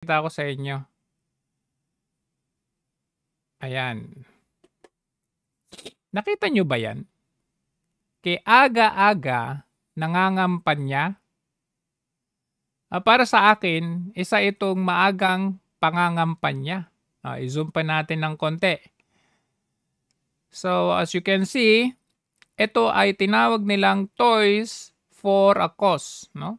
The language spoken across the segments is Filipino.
Kita ko sa inyo. Ayan. Nakita nyo ba yan? Kay aga-aga, nangangampanya. Ah, para sa akin, isa itong maagang pangangampanya. Ah, i-zoom pa natin ng konti. So, as you can see, ito ay tinawag nilang toys for a cause. No?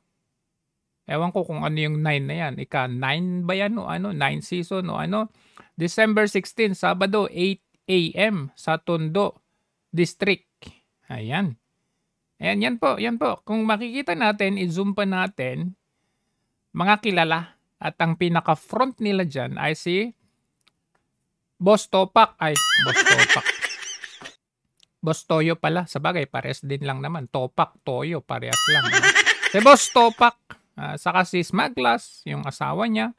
Ewan ko kung ano yung 9 na yan. Ika 9 ba yan o ano? 9 season o ano? December 16, Sabado, 8 a.m. sa Tondo District. Ayan. Ayan, yan po, yan po. Kung makikita natin, i-zoom pa natin, mga kilala. At ang pinaka-front nila dyan ay si Boss Topak. Ay, Boss Topak. Boss Toyo pala. Sabagay, pares din lang naman. Topak, Toyo, parehas lang. Si Boss Topak. Uh, saka si Smaglas, yung asawa niya.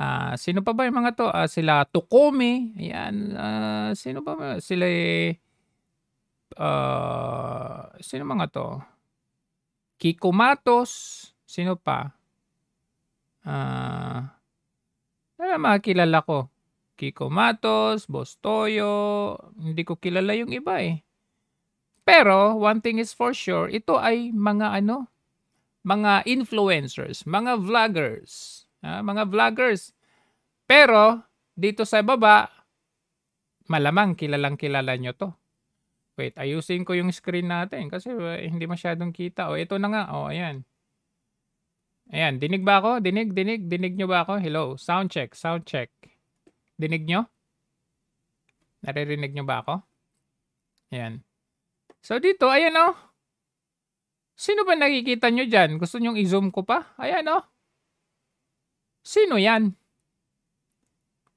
Uh, sino pa ba yung mga to? Uh, sila Tukome. Ayan. Uh, sino pa ba? Sila uh, sino mga to? Kikumatos. Sino pa? Ah, uh, makakilala ko. Kiko Matos, Bostoyo. Hindi ko kilala yung iba eh. Pero, one thing is for sure, ito ay mga ano, mga influencers, mga vloggers, ah, mga vloggers. Pero dito sa baba, malamang kilalang kilala nyo to. Wait, ayusin ko yung screen natin kasi eh, hindi masyadong kita. O, oh, ito na nga. O, oh, ayan. Ayan, dinig ba ako? Dinig, dinig, dinig nyo ba ako? Hello, sound check, sound check. Dinig nyo? Naririnig nyo ba ako? Ayan. So, dito, ayan o. Oh Sino ba nakikita nyo dyan? Gusto nyong i-zoom ko pa? Ayan o. Oh. Sino yan?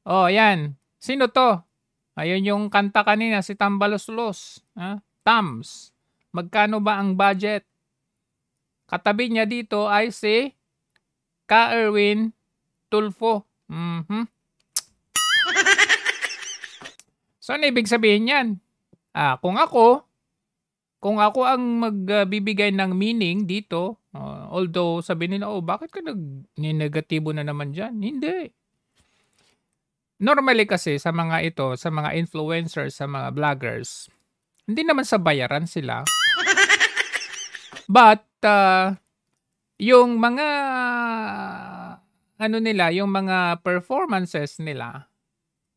Oh, yan. Sino to? Ayun yung kanta kanina, si Tambaloslos. Ha? Tams. Magkano ba ang budget? Katabi niya dito ay si Ka Erwin Tulfo. Mm-hmm. So, ano ibig sabihin yan? Ah, kung ako, kung ako ang magbibigay ng meaning dito, uh, although sabi nila, oh, bakit ka nag-negatibo na naman dyan? Hindi. Normally kasi sa mga ito, sa mga influencers, sa mga vloggers, hindi naman sa bayaran sila. But, uh, yung mga, ano nila, yung mga performances nila,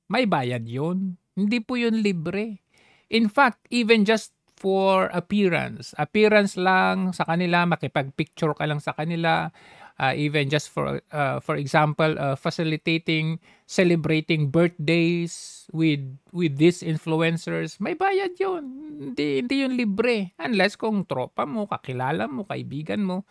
may bayad yun. Hindi po yun libre. In fact, even just for appearance. Appearance lang sa kanila, makipag-picture ka lang sa kanila, uh, even just for uh, for example, uh, facilitating celebrating birthdays with with these influencers. May bayad 'yun. Hindi hindi 'yun libre unless kung tropa mo, kakilala mo, kaibigan mo.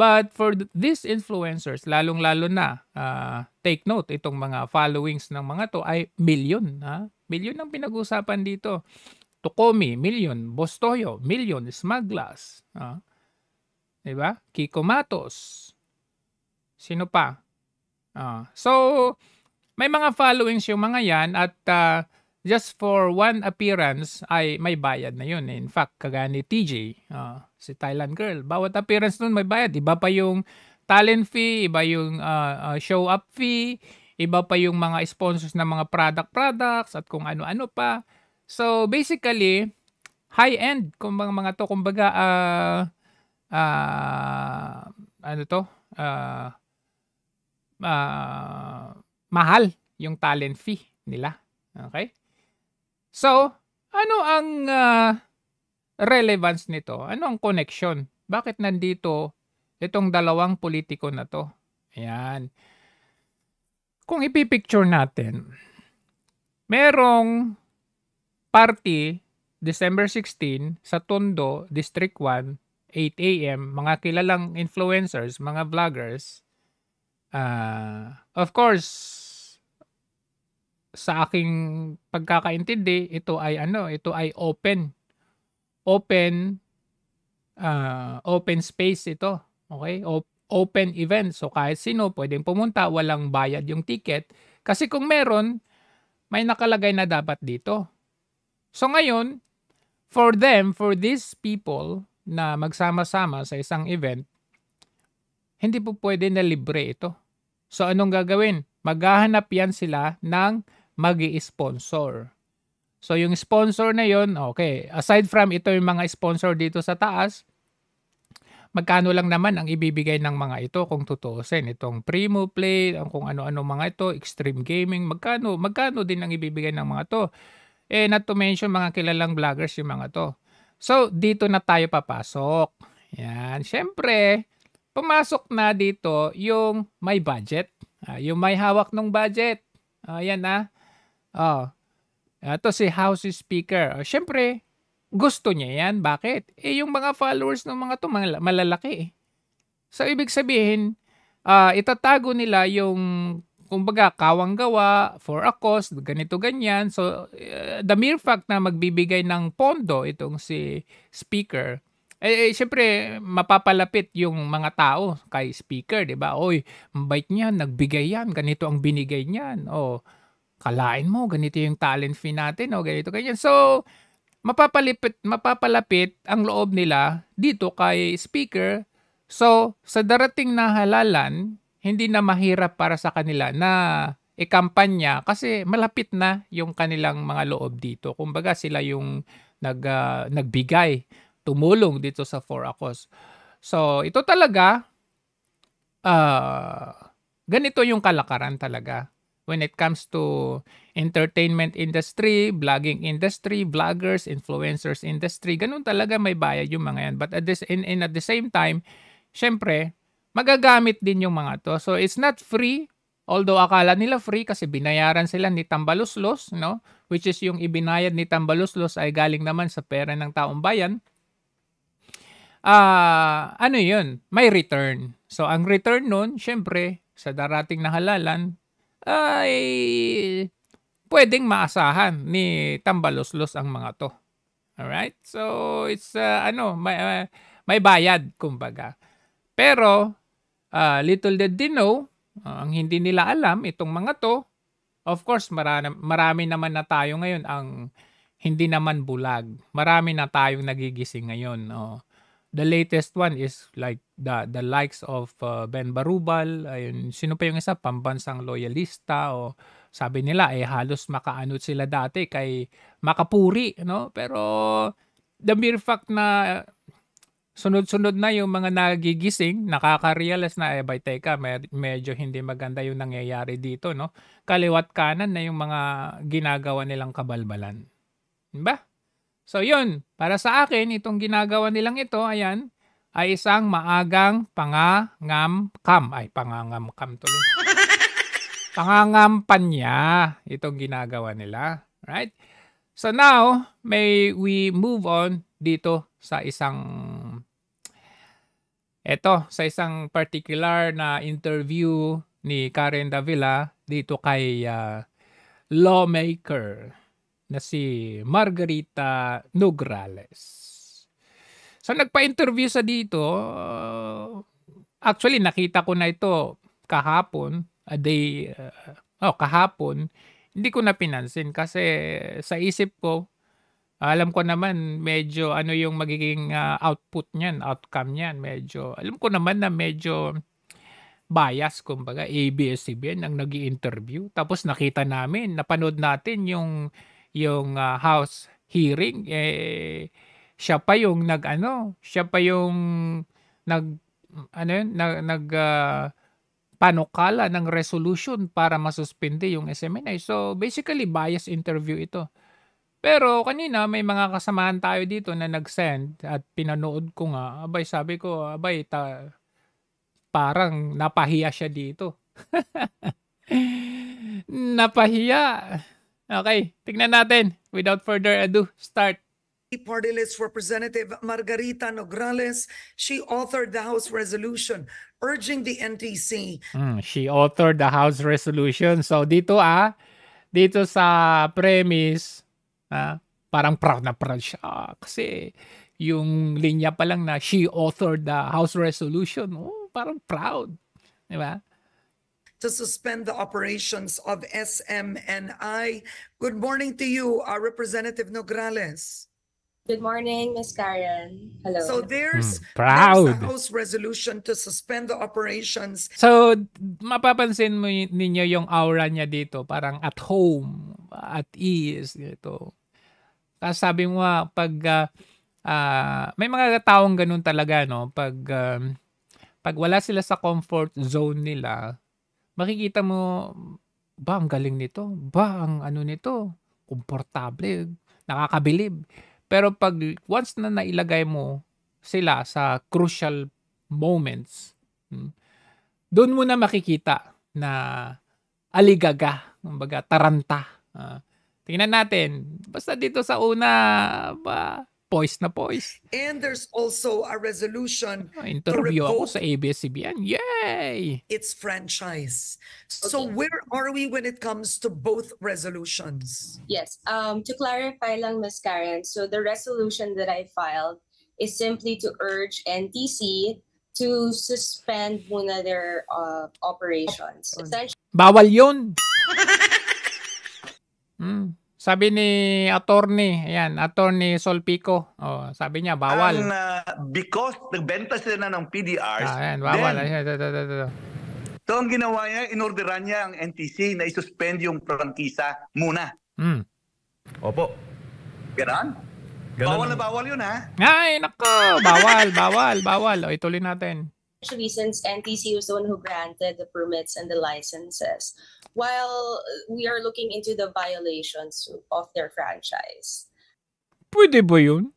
But for these influencers, lalong-lalo na, uh, take note, itong mga followings ng mga to ay million. Ha? Million ang pinag-usapan dito. Tokomi, million. Bostoyo, million. Smaglas. Ah. Diba? Kiko Matos. Sino pa? Ah. So, may mga followings yung mga yan at uh, just for one appearance ay may bayad na yun. In fact, kagaya ni TJ, uh, si Thailand Girl, bawat appearance nun may bayad. Iba pa yung talent fee, iba yung uh, uh, show up fee, iba pa yung mga sponsors ng mga product products at kung ano-ano pa. So basically, high-end kumbaga mga to kumbaga uh, uh, ano to? Uh, uh, mahal yung talent fee nila. Okay? So, ano ang uh, relevance nito? Ano ang connection? Bakit nandito itong dalawang politiko na to? Ayan. Kung ipipicture natin, merong party December 16 sa Tondo, District 1, 8 a.m. Mga kilalang influencers, mga vloggers. Uh, of course, sa aking pagkakaintindi, ito ay ano, ito ay open. Open uh, open space ito. Okay? O- open event. So kahit sino pwedeng pumunta, walang bayad yung ticket. Kasi kung meron, may nakalagay na dapat dito So ngayon, for them, for these people na magsama-sama sa isang event, hindi po pwede na libre ito. So anong gagawin? Maghahanap yan sila ng mag sponsor So yung sponsor na yon, okay, aside from ito yung mga sponsor dito sa taas, magkano lang naman ang ibibigay ng mga ito kung tutuusin. Itong Primo Play, kung ano-ano mga ito, Extreme Gaming, magkano, magkano din ang ibibigay ng mga to eh, not to mention mga kilalang vloggers yung mga to. So, dito na tayo papasok. Yan. Siyempre, pumasok na dito yung may budget. Uh, yung may hawak ng budget. Uh, yan na. Ah. Oh. Ito si House Speaker. Uh, Siyempre, gusto niya yan. Bakit? Eh, yung mga followers ng mga to mal- malalaki eh. So, ibig sabihin, uh, itatago nila yung kumbaga, kawang gawa for a cost, ganito ganyan. So, uh, the mere fact na magbibigay ng pondo itong si speaker, eh, eh syempre mapapalapit yung mga tao kay speaker, 'di ba? Oy, bait niyan, nagbigay yan, ganito ang binigay niyan. O kalain mo, ganito yung talent fee natin, o ganito ganyan. So, mapapalapit mapapalapit ang loob nila dito kay speaker. So, sa darating na halalan, hindi na mahirap para sa kanila na ikampanya kasi malapit na yung kanilang mga loob dito. Kumbaga sila yung nag, uh, nagbigay, tumulong dito sa For a So ito talaga, uh, ganito yung kalakaran talaga when it comes to entertainment industry, vlogging industry, vloggers, influencers industry. Ganun talaga may bayad yung mga yan. But at this, in, in at the same time, syempre, magagamit din yung mga to. So it's not free, although akala nila free kasi binayaran sila ni Tambaluslos, no? Which is yung ibinayad ni Tambaluslos ay galing naman sa pera ng taong bayan. Ah, uh, ano 'yun? May return. So ang return nun, syempre, sa darating na halalan ay pwedeng maasahan ni Tambaluslos ang mga to. All right? So it's uh, ano, may uh, may bayad kumbaga. Pero Uh, little did they know, uh, ang hindi nila alam, itong mga to, of course, marami, marami naman na tayo ngayon ang hindi naman bulag. Marami na tayong nagigising ngayon. Oh. The latest one is like the the likes of uh, Ben Barubal, ayun, sino pa yung isa pambansang loyalista o oh. sabi nila eh halos makaanod sila dati kay Makapuri, no? Pero the mere fact na sunod-sunod na yung mga nagigising, nakaka-realize na eh, by teka, med- medyo hindi maganda yung nangyayari dito, no? Kaliwat kanan na yung mga ginagawa nilang kabalbalan. Diba? So yun, para sa akin, itong ginagawa nilang ito, ayan, ay isang maagang pangangam-kam. Ay, pangangam-kam tuloy. Pangangampanya itong ginagawa nila. Right? So now, may we move on dito sa isang ito, sa isang particular na interview ni Karen Davila dito kay uh, lawmaker na si Margarita Nugrales. So nagpa-interview sa dito, uh, actually nakita ko na ito kahapon, a day, uh, oh kahapon, hindi ko na pinansin kasi sa isip ko, alam ko naman medyo ano yung magiging uh, output niyan, outcome niyan. Medyo, alam ko naman na medyo bias, kumbaga, ABS-CBN ang nag interview Tapos nakita namin, napanood natin yung, yung uh, House hearing, eh, siya pa yung nagano, siya pa yung nag ano yun, nag, nag uh, panukala ng resolution para masuspindi yung SMNI. So basically bias interview ito. Pero kanina may mga kasamahan tayo dito na nag-send at pinanood ko nga. Abay, sabi ko, abay, ta, parang napahiya siya dito. napahiya. Okay, tignan natin. Without further ado, start. Party List Representative Margarita Nograles, she authored the House resolution urging the NTC. Mm, she authored the House resolution. So dito ah, dito sa premise, Ah, parang proud na proud siya. Ah, kasi yung linya pa lang na she authored the House Resolution, oh, parang proud. Di ba? To suspend the operations of SMNI. Good morning to you, our uh, Representative Nograles. Good morning, Ms. Karen. Hello. So there's, mm, proud. there's the House resolution to suspend the operations. So mapapansin mo ninyo yung aura niya dito, parang at home, at ease dito. Tapos ah, sabi mo pag, uh, uh, may mga taong ganun talaga, no? Pag, um, pag wala sila sa comfort zone nila, makikita mo, ba, ang galing nito? Ba, ang ano nito? Komportable, nakakabilib. Pero pag once na nailagay mo sila sa crucial moments, hmm, doon mo na makikita na aligaga, kumbaga taranta. Uh, Tingnan natin. Basta dito sa una, ba, poised na poised. And there's also a resolution oh, interview to ako sa ABS-CBN. Yay! It's franchise. So okay. where are we when it comes to both resolutions? Yes. Um, to clarify lang, Ms. Karen, so the resolution that I filed is simply to urge NTC to suspend muna their uh, operations. Essentially, Bawal yun! Mm. Sabi ni attorney, ayan, attorney Solpico, oh, sabi niya bawal. Ang, uh, because nagbenta sila na ng PDRs. Ah, ayan, bawal. Then, ito, ito, ito, ito. So ang ginawa niya, inorderan niya ang NTC na isuspend yung prangkisa muna. Mm. Opo. Ganon? Ganon. Bawal na bawal yun ha? Ay, nako, bawal, bawal, bawal. O, ituloy natin. Actually, since NTC was the one who granted the permits and the licenses, while we are looking into the violations of their franchise. Pwede ba yun?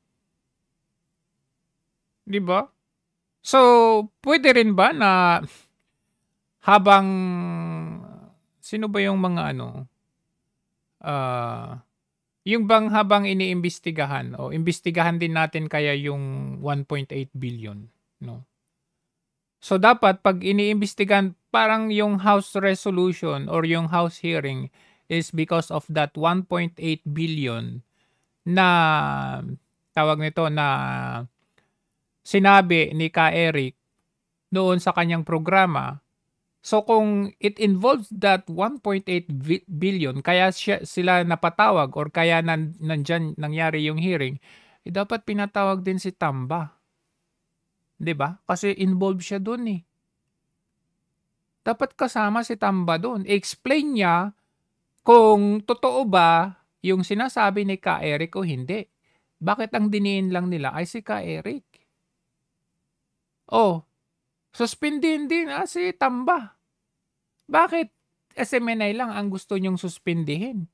Di ba? So, pwede rin ba na habang sino ba yung mga ano uh, yung bang habang iniimbestigahan o imbestigahan din natin kaya yung 1.8 billion no So dapat pag iniimbestigan parang yung House resolution or yung House hearing is because of that 1.8 billion na tawag nito na sinabi ni Ka Eric noon sa kanyang programa. So kung it involves that 1.8 billion kaya siya, sila napatawag or kaya nan, nandyan nangyari yung hearing, eh, dapat pinatawag din si Tamba 'Di ba? Kasi involved siya doon eh. Dapat kasama si Tamba doon. Explain niya kung totoo ba yung sinasabi ni Ka Eric o hindi. Bakit ang diniin lang nila ay si Ka Eric? Oh, suspindin din ah si Tamba. Bakit? SMNI lang ang gusto niyong suspindihin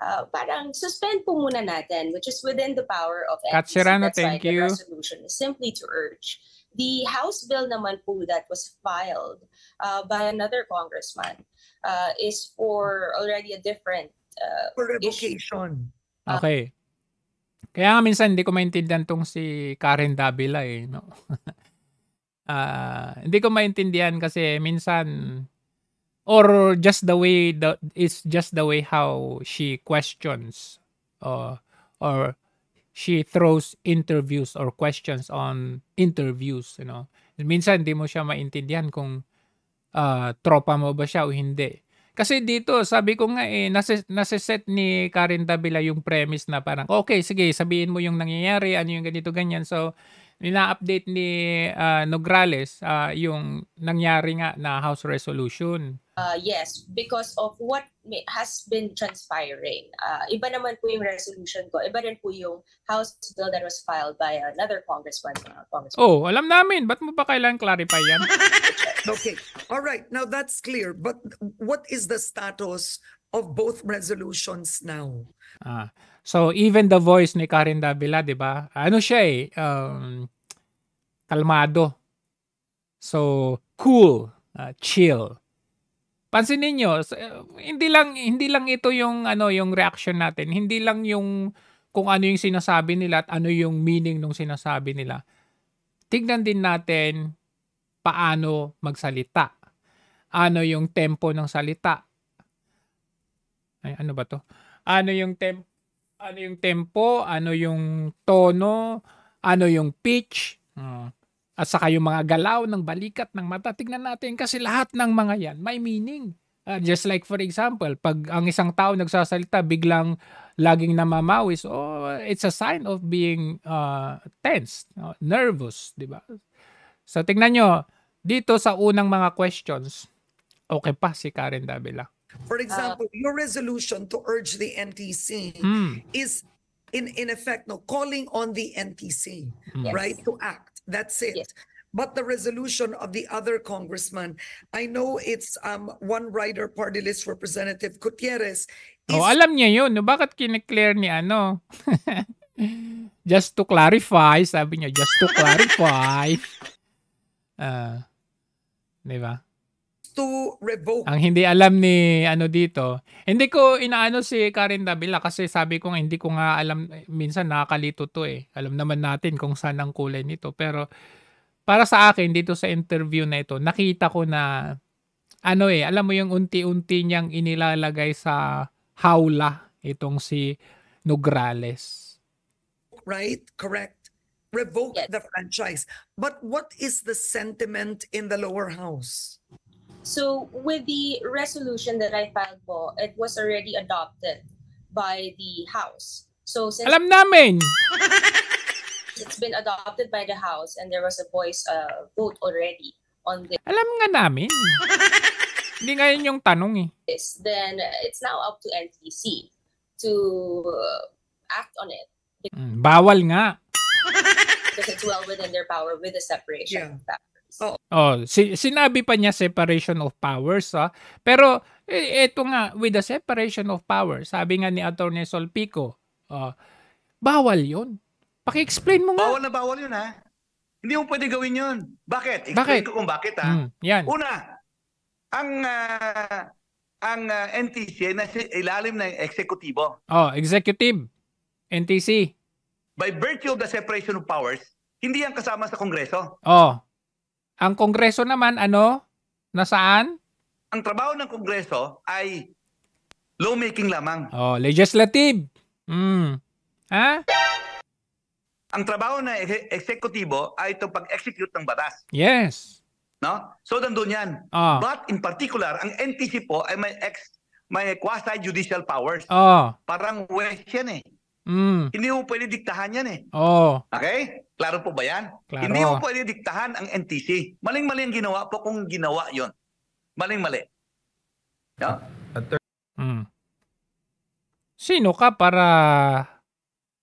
uh, parang suspend po muna natin, which is within the power of NPC. Kat thank you. the resolution is simply to urge the House bill naman po that was filed uh, by another congressman uh, is for already a different uh, for revocation. Issue. Okay. Kaya nga minsan hindi ko maintindihan tong si Karen Davila eh, no? uh, hindi ko maintindihan kasi minsan or just the way the is just the way how she questions uh, or she throws interviews or questions on interviews you know minsan hindi mo siya maintindihan kung uh, tropa mo ba siya o hindi kasi dito sabi ko nga eh nasa-set ni Karen Davila yung premise na parang okay sige sabihin mo yung nangyayari ano yung ganito ganyan so nina-update ni uh, Nograles uh, yung nangyari nga na House Resolution. Uh, yes, because of what has been transpiring. Uh, iba naman po yung resolution ko. Iba rin po yung House bill that was filed by another congressman. Uh, congressman. Oh, alam namin. Ba't mo pa kailangan clarify yan? okay. All right. Now that's clear. But what is the status of both resolutions now. Ah. So even the voice ni Karen Davila, 'di ba? Ano siya eh um kalmado. So cool, uh, chill. Pansin niyo, eh, hindi lang hindi lang ito yung ano yung reaction natin. Hindi lang yung kung ano yung sinasabi nila at ano yung meaning ng sinasabi nila. Tignan din natin paano magsalita. Ano yung tempo ng salita? ay, ano ba to? Ano yung temp ano yung tempo, ano yung tono, ano yung pitch, uh, at saka yung mga galaw ng balikat ng mata. tingnan natin kasi lahat ng mga yan may meaning. Uh, just like for example, pag ang isang tao nagsasalita, biglang laging namamawis, oh, it's a sign of being uh, ah, tense, nervous, di ba? So tingnan nyo, dito sa unang mga questions, okay pa si Karen Davila. For ah. example, uh, your resolution to urge the NTC mm. is in in effect no calling on the NTC hmm. yes. right to act. That's it. Yes. But the resolution of the other congressman, I know it's um, one rider party list representative Gutierrez. Oh, is, oh, alam niya yun. No, bakit kineclear ni ano? just to clarify, sabi niya, just to clarify. Uh, di ba? to revoke. Ang hindi alam ni ano dito, hindi ko inaano si Karen Davila kasi sabi ko nga hindi ko nga alam, minsan nakakalito to eh. Alam naman natin kung saan ang kulay nito. Pero para sa akin dito sa interview na ito, nakita ko na ano eh, alam mo yung unti-unti niyang inilalagay sa hawla itong si Nograles. Right? Correct. Revoke yes. the franchise. But what is the sentiment in the lower house? So with the resolution that I filed po, it was already adopted by the House. So since Alam namin! it's been adopted by the House and there was a voice uh, vote already on this. Alam nga namin. Hindi nga yun yung tanong eh. Then uh, it's now up to NTC to uh, act on it. Mm, bawal nga. Because it's well within their power with the separation. Yeah. Oo. Oh, si, sinabi pa niya separation of powers. Ah. Pero ito eh, nga, with the separation of powers, sabi nga ni Attorney Solpico, uh, ah, bawal yon. Paki-explain mo nga. Bawal na bawal yun ha. Hindi mo pwede gawin yun. Bakit? Explain bakit? ko kung bakit ha. Mm, yan. Una, ang uh, ang uh, ah, NTC ay ilalim ng eksekutibo. Oh, executive. NTC. By virtue of the separation of powers, hindi yan kasama sa Kongreso. Oh. Ang Kongreso naman, ano? Nasaan? Ang trabaho ng Kongreso ay lawmaking lamang. Oh, legislative. Mm. Ha? Ang trabaho ng eksekutibo ay itong pag-execute ng batas. Yes. No? So, nandun yan. Oh. But in particular, ang NTC po ay may ex may quasi-judicial powers. Oh. Parang west yan eh. Mm. Hindi mo pwede diktahan yan eh. Oh. Okay? Klaro po ba yan? Klaro. Hindi mo pwede diktahan ang NTC. Maling-mali ang ginawa po kung ginawa yon. Maling-mali. No? Mm. Sino ka para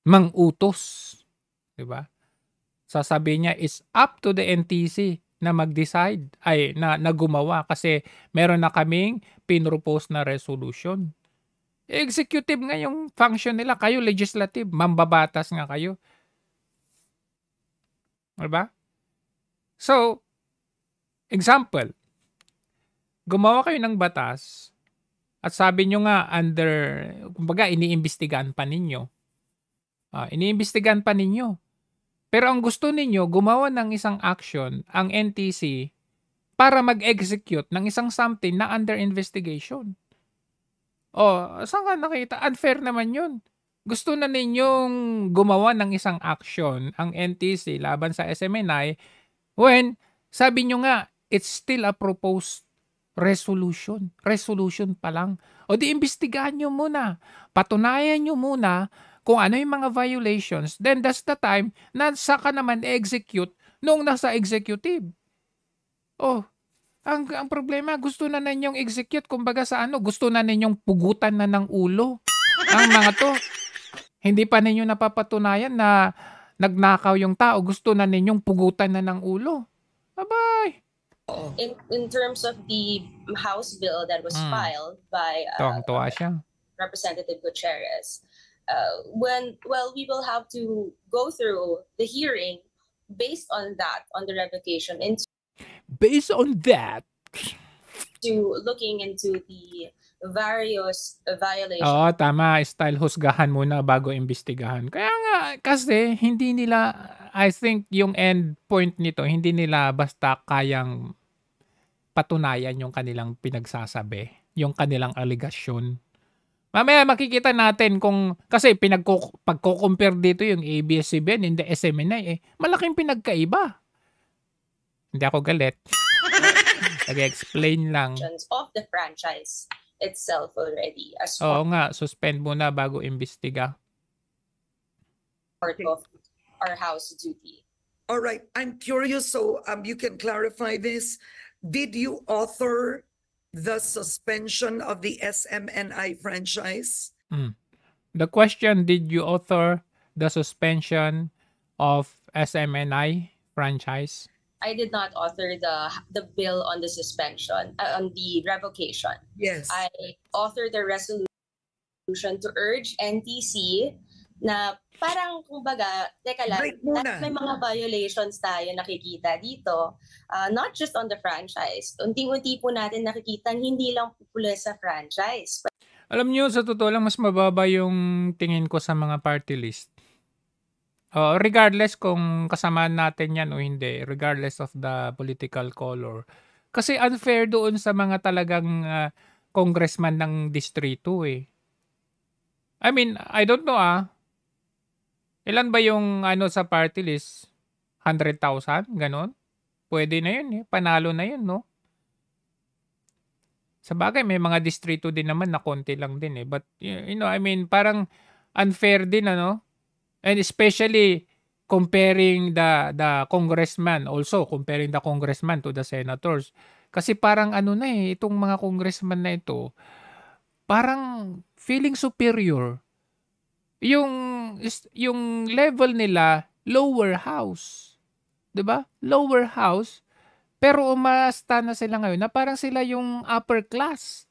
mangutos? Di ba? Sasabihin niya, is up to the NTC na mag-decide, ay, na, na gumawa kasi meron na kaming pinropose na resolution. Executive nga yung function nila. Kayo legislative, mambabatas nga kayo. Diba? So, example, gumawa kayo ng batas at sabi nyo nga under, kumbaga iniimbestigahan pa ninyo. Uh, iniimbestigahan pa ninyo. Pero ang gusto ninyo, gumawa ng isang action, ang NTC, para mag-execute ng isang something na under investigation. O, oh, saan ka nakita? Unfair naman yun gusto na ninyong gumawa ng isang action ang NTC laban sa SMNI when sabi nyo nga it's still a proposed resolution. Resolution pa lang. O di imbestigahan nyo muna. Patunayan nyo muna kung ano yung mga violations. Then that's the time na saka naman execute nung nasa executive. Oh, ang, ang problema, gusto na ninyong execute. Kumbaga sa ano, gusto na ninyong pugutan na ng ulo. Ang mga to, hindi pa ninyo napapatunayan na nagnakaw yung tao, gusto na ninyong pugutan na ng ulo. Abay! In, in terms of the House bill that was hmm. filed by uh, uh siya. Representative Gutierrez, uh, when well, we will have to go through the hearing based on that, on the revocation, and based on that, to looking into the various violations. Oo, tama. Style husgahan muna bago imbestigahan. Kaya nga, kasi hindi nila, I think yung end point nito, hindi nila basta kayang patunayan yung kanilang pinagsasabi, yung kanilang allegation. Mamaya makikita natin kung, kasi pagko compare dito yung ABS-CBN and the SMNI, eh, malaking pinagkaiba. Hindi ako galit. Nag-explain lang. ...of the franchise. itself already. As Oo nga, suspend muna bago imbestiga. Part of our house duty. All right, I'm curious, so um, you can clarify this. Did you author the suspension of the SMNI franchise? Mm. The question, did you author the suspension of SMNI franchise? I did not author the the bill on the suspension uh, on the revocation. Yes. I authored the resolution to urge NTC na parang kumbaga, teka lang, may mga violations tayo nakikita dito. Uh, not just on the franchise. Unting-unti po natin nakikita hindi lang pupula sa franchise. Alam niyo sa totoo lang, mas mababa yung tingin ko sa mga party list Oo, oh, regardless kung kasama natin yan o hindi, regardless of the political color. Kasi unfair doon sa mga talagang ah, congressman ng distrito eh. I mean, I don't know ah. Ilan ba yung ano sa party list? 100,000? Ganon? Pwede na yun eh. Panalo na yun, no? Sa bagay, may mga distrito din naman na konti lang din eh. But, you know, I mean, parang unfair din ano. And especially comparing the the congressman also comparing the congressman to the senators kasi parang ano na eh itong mga congressman na ito parang feeling superior yung yung level nila lower house 'di ba lower house pero umasta na sila ngayon na parang sila yung upper class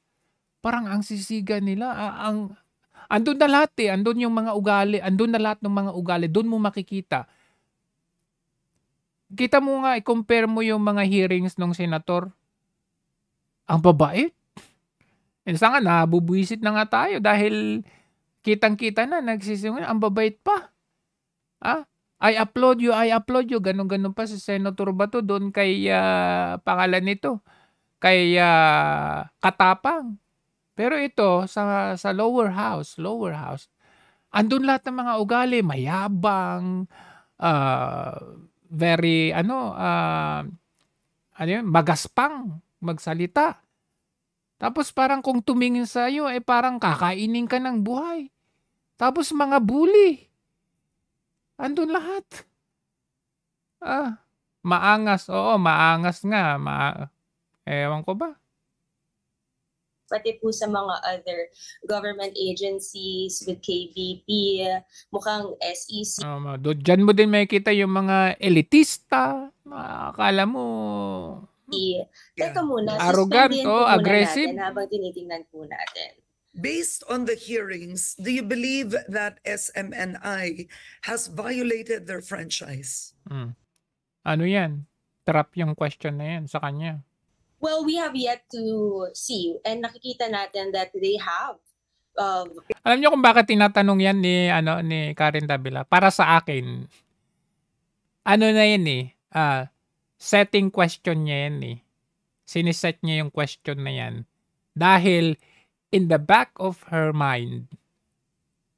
parang ang sisiga nila ang Andun na lahat eh. Andun yung mga ugali. Andun na lahat ng mga ugali. Doon mo makikita. Kita mo nga, i-compare mo yung mga hearings ng senator. Ang babae. And saan nga, nabubwisit na nga tayo dahil kitang-kita na, nagsisimula. Ang babait pa. Ah, I upload you, I upload you. Ganun-ganun pa si Senator Bato doon kay uh, pangalan nito. Kay uh, Katapang. Pero ito, sa, sa lower house, lower house, andun lahat ng mga ugali, mayabang, uh, very, ano, uh, ano yun, magaspang, magsalita. Tapos parang kung tumingin sa iyo, eh parang kakainin ka ng buhay. Tapos mga bully. Andun lahat. Ah, maangas. Oo, maangas nga. Ma Ewan ko ba? pati po sa mga other government agencies with KBP, mukhang SEC. Um, do, mo din makikita yung mga elitista, akala mo Yeah. Teka muna, arrogant o oh, aggressive natin habang tinitingnan po natin. Based on the hearings, do you believe that SMNI has violated their franchise? Hmm. Ano yan? Trap yung question na yan sa kanya. Well, we have yet to see and nakikita natin that they have. Um, Alam niyo kung bakit tinatanong yan ni ano ni Karen Davila? Para sa akin, ano na yan eh, uh, setting question niya yan eh. Siniset niya yung question na yan. Dahil in the back of her mind,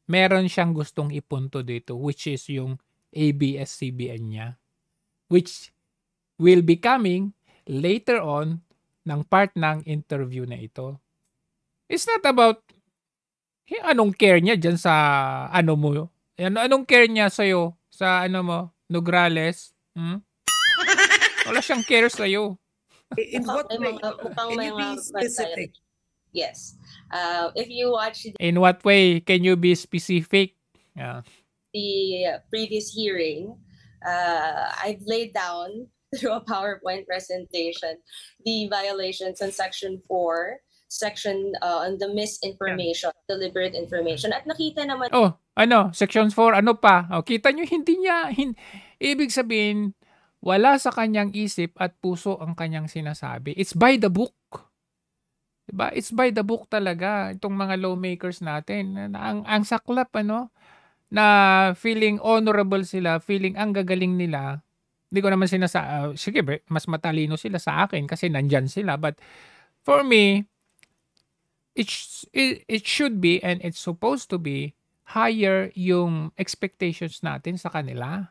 meron siyang gustong ipunto dito which is yung ABS-CBN niya which will be coming later on ng part ng interview na ito. It's not about hey, anong care niya diyan sa ano mo. Ano anong care niya sa iyo sa ano mo, Nograles? Hmm? Wala siyang care sa iyo. In what way? Can you be specific. Yes. Uh, if you watch the, In what way can you be specific? Yeah. The previous hearing, uh, I've laid down through a PowerPoint presentation the violations in Section 4 section uh, on the misinformation, yeah. deliberate information. At nakita naman... Oh, ano, section 4, ano pa? Oh, kita nyo, hindi niya... Hin, ibig sabihin, wala sa kanyang isip at puso ang kanyang sinasabi. It's by the book. Diba? It's by the book talaga itong mga lawmakers natin. Ang, ang saklap, ano, na feeling honorable sila, feeling ang gagaling nila, hindi ko naman sinasa... Uh, sige, mas matalino sila sa akin kasi nandyan sila. But for me, it, it, it should be and it's supposed to be higher yung expectations natin sa kanila.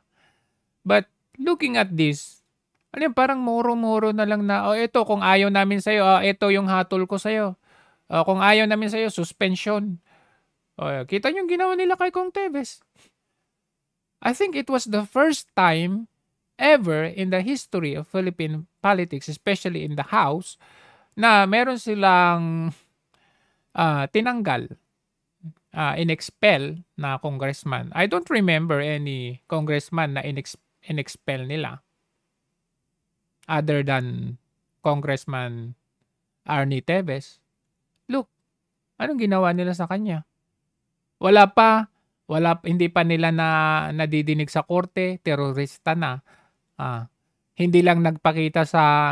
But looking at this, ano parang moro-moro na lang na, oh, ito, kung ayaw namin sa iyo oh, ah, ito yung hatol ko sa iyo Oh, ah, kung ayaw namin sa iyo suspension. Oh, kita yung ginawa nila kay Kong Teves. I think it was the first time ever in the history of Philippine politics, especially in the House, na meron silang uh, tinanggal, uh, inexpel na congressman. I don't remember any congressman na inex inexpel nila other than Congressman Arnie Teves. Look, anong ginawa nila sa kanya? Wala pa, wala hindi pa nila na nadidinig sa korte, terorista na. Ah, hindi lang nagpakita sa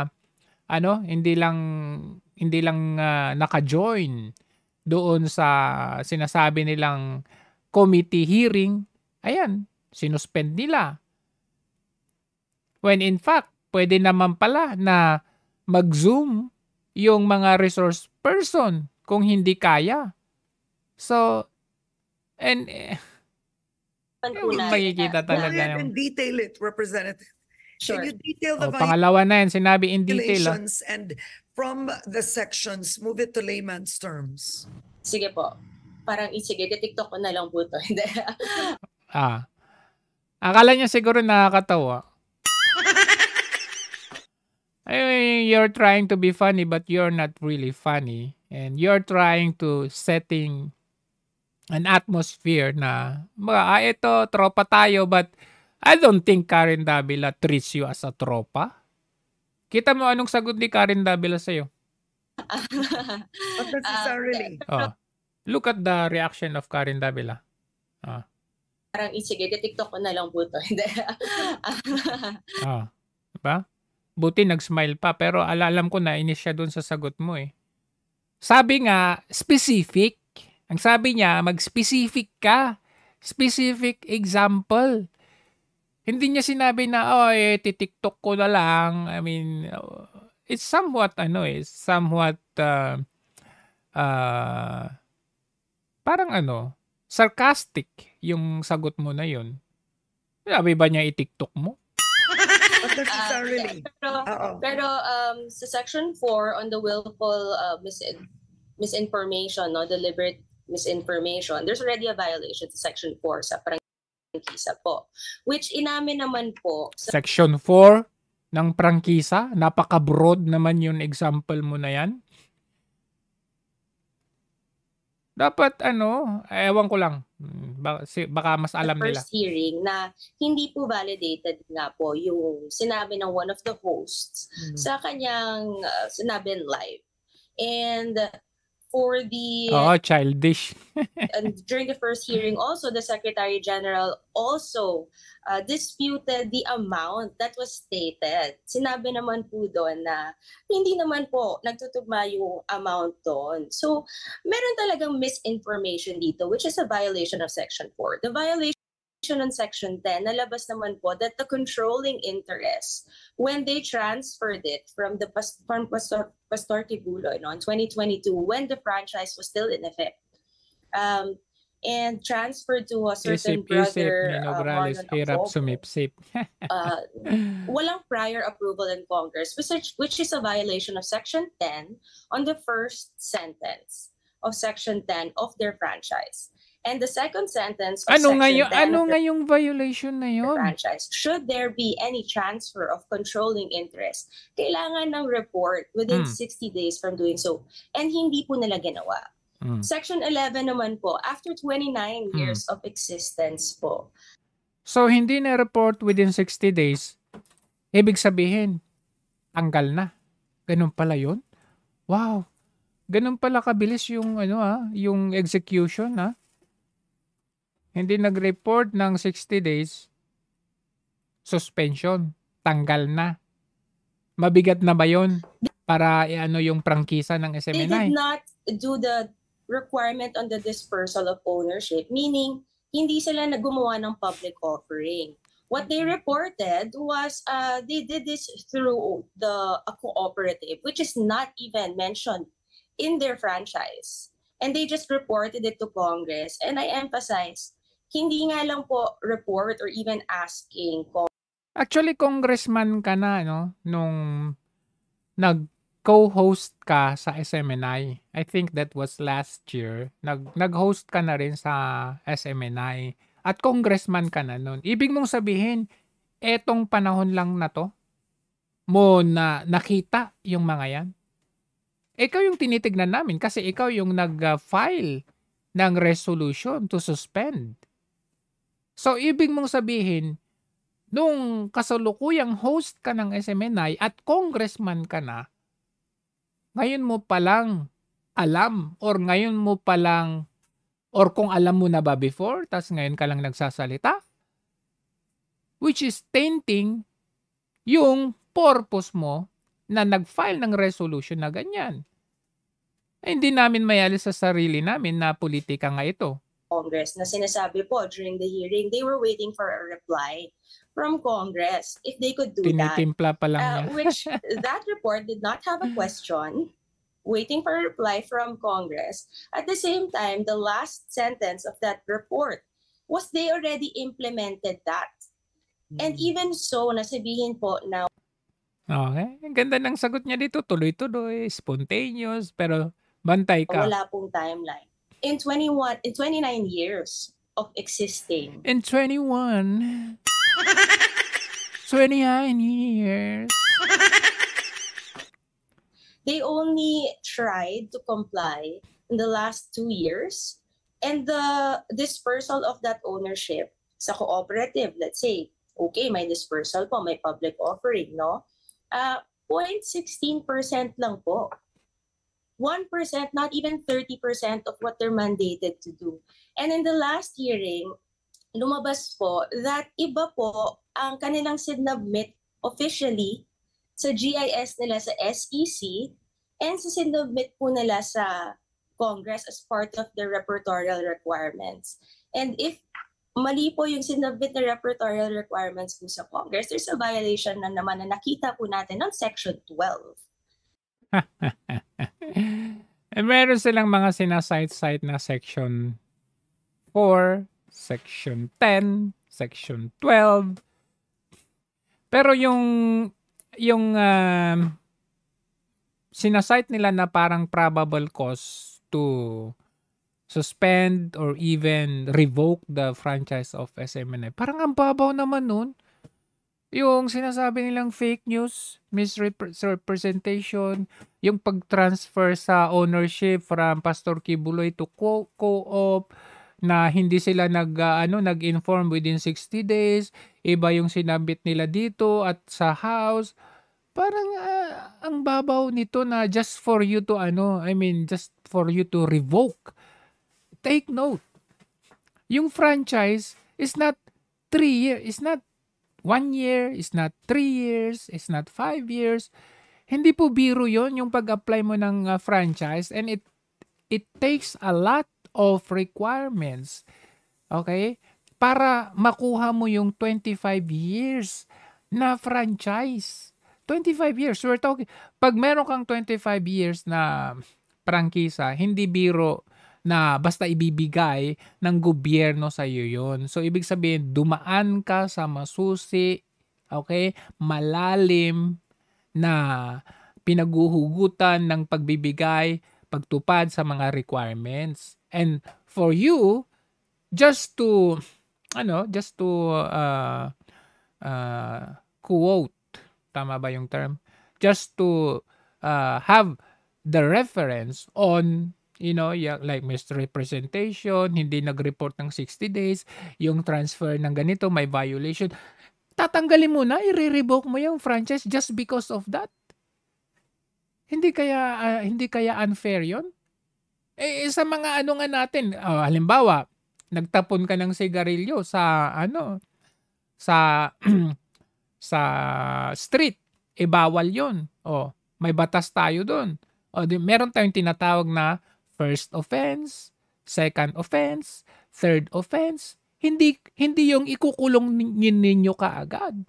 ano, hindi lang hindi lang uh, naka-join doon sa sinasabi nilang committee hearing. Ayan, sinuspend nila. When in fact, pwede naman pala na mag-zoom yung mga resource person kung hindi kaya. So, and... Eh, magkikita talaga. Yung... detail it, eh, Representative. Sure. Can you detail the oh, pangalawa na yan, sinabi in detail. Ah. And from the sections, move it to layman's terms. Sige po. Parang, eh, sige, de-tiktok ko na lang po to. ah. Akala niya siguro nakakatawa. Ay, you're trying to be funny but you're not really funny. And you're trying to setting an atmosphere na, ah, ito, tropa tayo but I don't think Karen Davila treats you as a tropa. Kita mo anong sagot ni Karen Davila sa'yo. Not that's Uh, oh. Look at the reaction of Karen Davila. Ah. Parang, eh, sige, tiktok ko na lang po ito. ah. Diba? Buti nag-smile pa, pero alam ko na inis siya dun sa sagot mo eh. Sabi nga, specific. Ang sabi niya, mag-specific ka. Specific example. Hindi niya sinabi na, oh, eh, titiktok ko na lang. I mean, uh, it's somewhat, ano eh, somewhat, uh, uh, parang ano, sarcastic yung sagot mo na yun. Sabi ba niya i-tiktok mo? necessarily. Ah, uh, pero, pero um, sa section 4 on the willful uh, misin- misinformation, no, deliberate misinformation, there's already a violation sa section 4 sa parang prangkisa po. Which inamin naman po. Sa Section 4 ng prangkisa, napaka-broad naman yung example mo na yan. Dapat ano, ewan ko lang, baka mas alam nila. first hearing na hindi po validated nga po yung sinabi ng one of the hosts mm-hmm. sa kanyang uh, sinabi live. And for the oh childish and during the first hearing also the secretary general also uh, disputed the amount that was stated sinabi naman po doon na hindi naman po nagtutugma yung amount doon so meron talagang misinformation dito which is a violation of section 4 the violation section on Section 10, nalabas naman po that the controlling interest, when they transferred it from the from Pastor, Pastor Tibulo you know, in 2022, when the franchise was still in effect, um, and transferred to a certain isip, brother. Isip, uh, hirap sumipsip. uh, walang prior approval in Congress, which, which is a violation of Section 10 on the first sentence of Section 10 of their franchise. And the second sentence of ano nga yung, ano nga yung violation na yun? franchise, should there be any transfer of controlling interest, kailangan ng report within mm. 60 days from doing so. And hindi po nila ginawa. Mm. Section 11 naman po, after 29 mm. years of existence po. So, hindi na-report within 60 days, ibig sabihin, tanggal na. Ganun pala yon Wow. Ganun pala kabilis yung ano ah, yung execution ah hindi nag-report ng 60 days, suspension, tanggal na. Mabigat na ba yon para ano yung prangkisa ng SMNI? They did not do the requirement on the dispersal of ownership, meaning hindi sila nagumawa ng public offering. What they mm-hmm. reported was uh, they did this through the a cooperative, which is not even mentioned in their franchise. And they just reported it to Congress. And I emphasize, hindi nga lang po report or even asking ko. Actually, congressman ka na, no? Nung nag co-host ka sa SMNI. I think that was last year. Nag nag-host ka na rin sa SMNI at congressman ka na noon. Ibig mong sabihin, etong panahon lang na to mo na nakita yung mga yan. Ikaw yung tinitignan namin kasi ikaw yung nag-file ng resolution to suspend So, ibig mong sabihin, nung kasalukuyang host ka ng SMNI at congressman ka na, ngayon mo palang alam or ngayon mo palang or kung alam mo na ba before, tas ngayon ka lang nagsasalita, which is tainting yung purpose mo na nag-file ng resolution na ganyan. Eh, hindi namin mayali sa sarili namin na politika nga ito. Congress na sinasabi po during the hearing, they were waiting for a reply from Congress if they could do Tinitimpla that. Pa lang uh, which that report did not have a question waiting for a reply from Congress. At the same time, the last sentence of that report was they already implemented that. Mm-hmm. And hmm. even so, nasabihin po na Okay. Ang ganda ng sagot niya dito. Tuloy-tuloy, spontaneous, pero bantay ka. Wala pong timeline. in 21, in 29 years of existing. In 21. 29 years. They only tried to comply in the last two years. And the dispersal of that ownership sa cooperative, let's say, okay, my dispersal po, my public offering, no? Uh, ah, 0.16% lang po 1%, not even 30% of what they're mandated to do. And in the last hearing, lumabas po that iba po ang kanilang sinubmit officially sa GIS nila sa SEC and sa sinubmit po nila sa Congress as part of the repertorial requirements. And if mali po yung sinubmit na repertorial requirements po sa Congress, there's a violation na naman na nakita po natin on Section 12. Eh, meron silang mga sinasite-site na section 4, section 10, section 12. Pero yung yung uh, sinasite nila na parang probable cause to suspend or even revoke the franchise of SMNF. Parang ang babaw naman nun. Yung sinasabi nilang fake news, misrepresentation, yung pag-transfer sa ownership from Pastor Kibuloy to co- op na hindi sila nag uh, ano nag-inform within 60 days, iba yung sinabit nila dito at sa house. Parang uh, ang babaw nito na just for you to ano, I mean just for you to revoke. Take note. Yung franchise is not 3 years, is not one year, it's not three years, it's not five years. Hindi po biro yon yung pag-apply mo ng uh, franchise and it it takes a lot of requirements. Okay? Para makuha mo yung 25 years na franchise. 25 years. We're talking, pag meron kang 25 years na prangkisa, hindi biro na basta ibibigay ng gobyerno sa iyo yun. So, ibig sabihin, dumaan ka sa masusi, okay, malalim na pinaguhugutan ng pagbibigay, pagtupad sa mga requirements. And for you, just to, ano, just to uh, uh, quote, tama ba yung term? Just to uh, have the reference on you know, like misrepresentation, hindi nag-report ng 60 days, yung transfer ng ganito, may violation. Tatanggalin mo na, i-revoke mo yung franchise just because of that. Hindi kaya uh, hindi kaya unfair 'yon? Eh, eh sa mga ano nga natin, uh, halimbawa, nagtapon ka ng sigarilyo sa ano sa sa street, eh bawal 'yon. Oh, may batas tayo doon. O, oh, di, meron tayong tinatawag na first offense, second offense, third offense, hindi hindi yung ikukulong ninyo kaagad.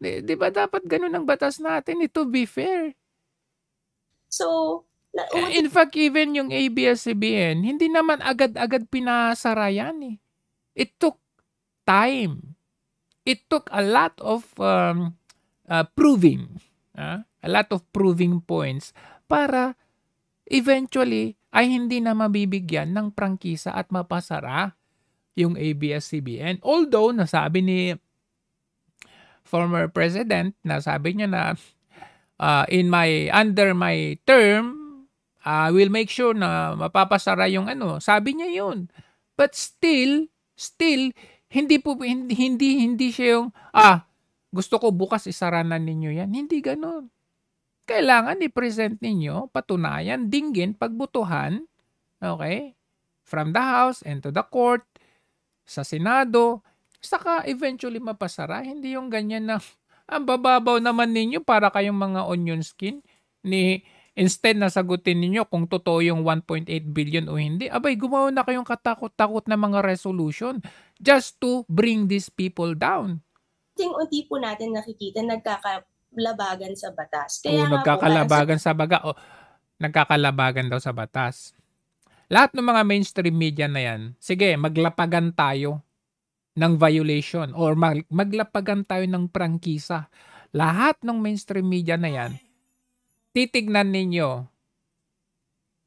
'Di, di ba dapat ganun ang batas natin? Ito be fair. So, eh, In fact, even yung ABS-CBN, hindi naman agad-agad pinasara yan eh. It took time. It took a lot of um, uh, proving. Uh, a lot of proving points para eventually ay hindi na mabibigyan ng prangkisa at mapasara yung ABS-CBN. Although, nasabi ni former president, nasabi niya na uh, in my under my term, I uh, will make sure na mapapasara yung ano. Sabi niya yun. But still, still hindi po hindi hindi, hindi siya yung ah, gusto ko bukas isara na ninyo yan. Hindi ganoon kailangan i-present ninyo, patunayan, dinggin, pagbutuhan, okay, from the House and to the Court, sa Senado, saka eventually mapasara, hindi yung ganyan na, ang bababaw naman ninyo para kayong mga onion skin, ni instead na sagutin ninyo kung totoo yung 1.8 billion o hindi, abay gumawa na kayong katakot-takot na mga resolution just to bring these people down. Ting-unti po natin nakikita nagkaka labagan sa batas. Kaya Oo, nagkakalabagan sa, sa baga. O, nagkakalabagan daw sa batas. Lahat ng mga mainstream media na yan, sige, maglapagan tayo ng violation or maglapagan tayo ng prangkisa. Lahat ng mainstream media na yan, titignan ninyo,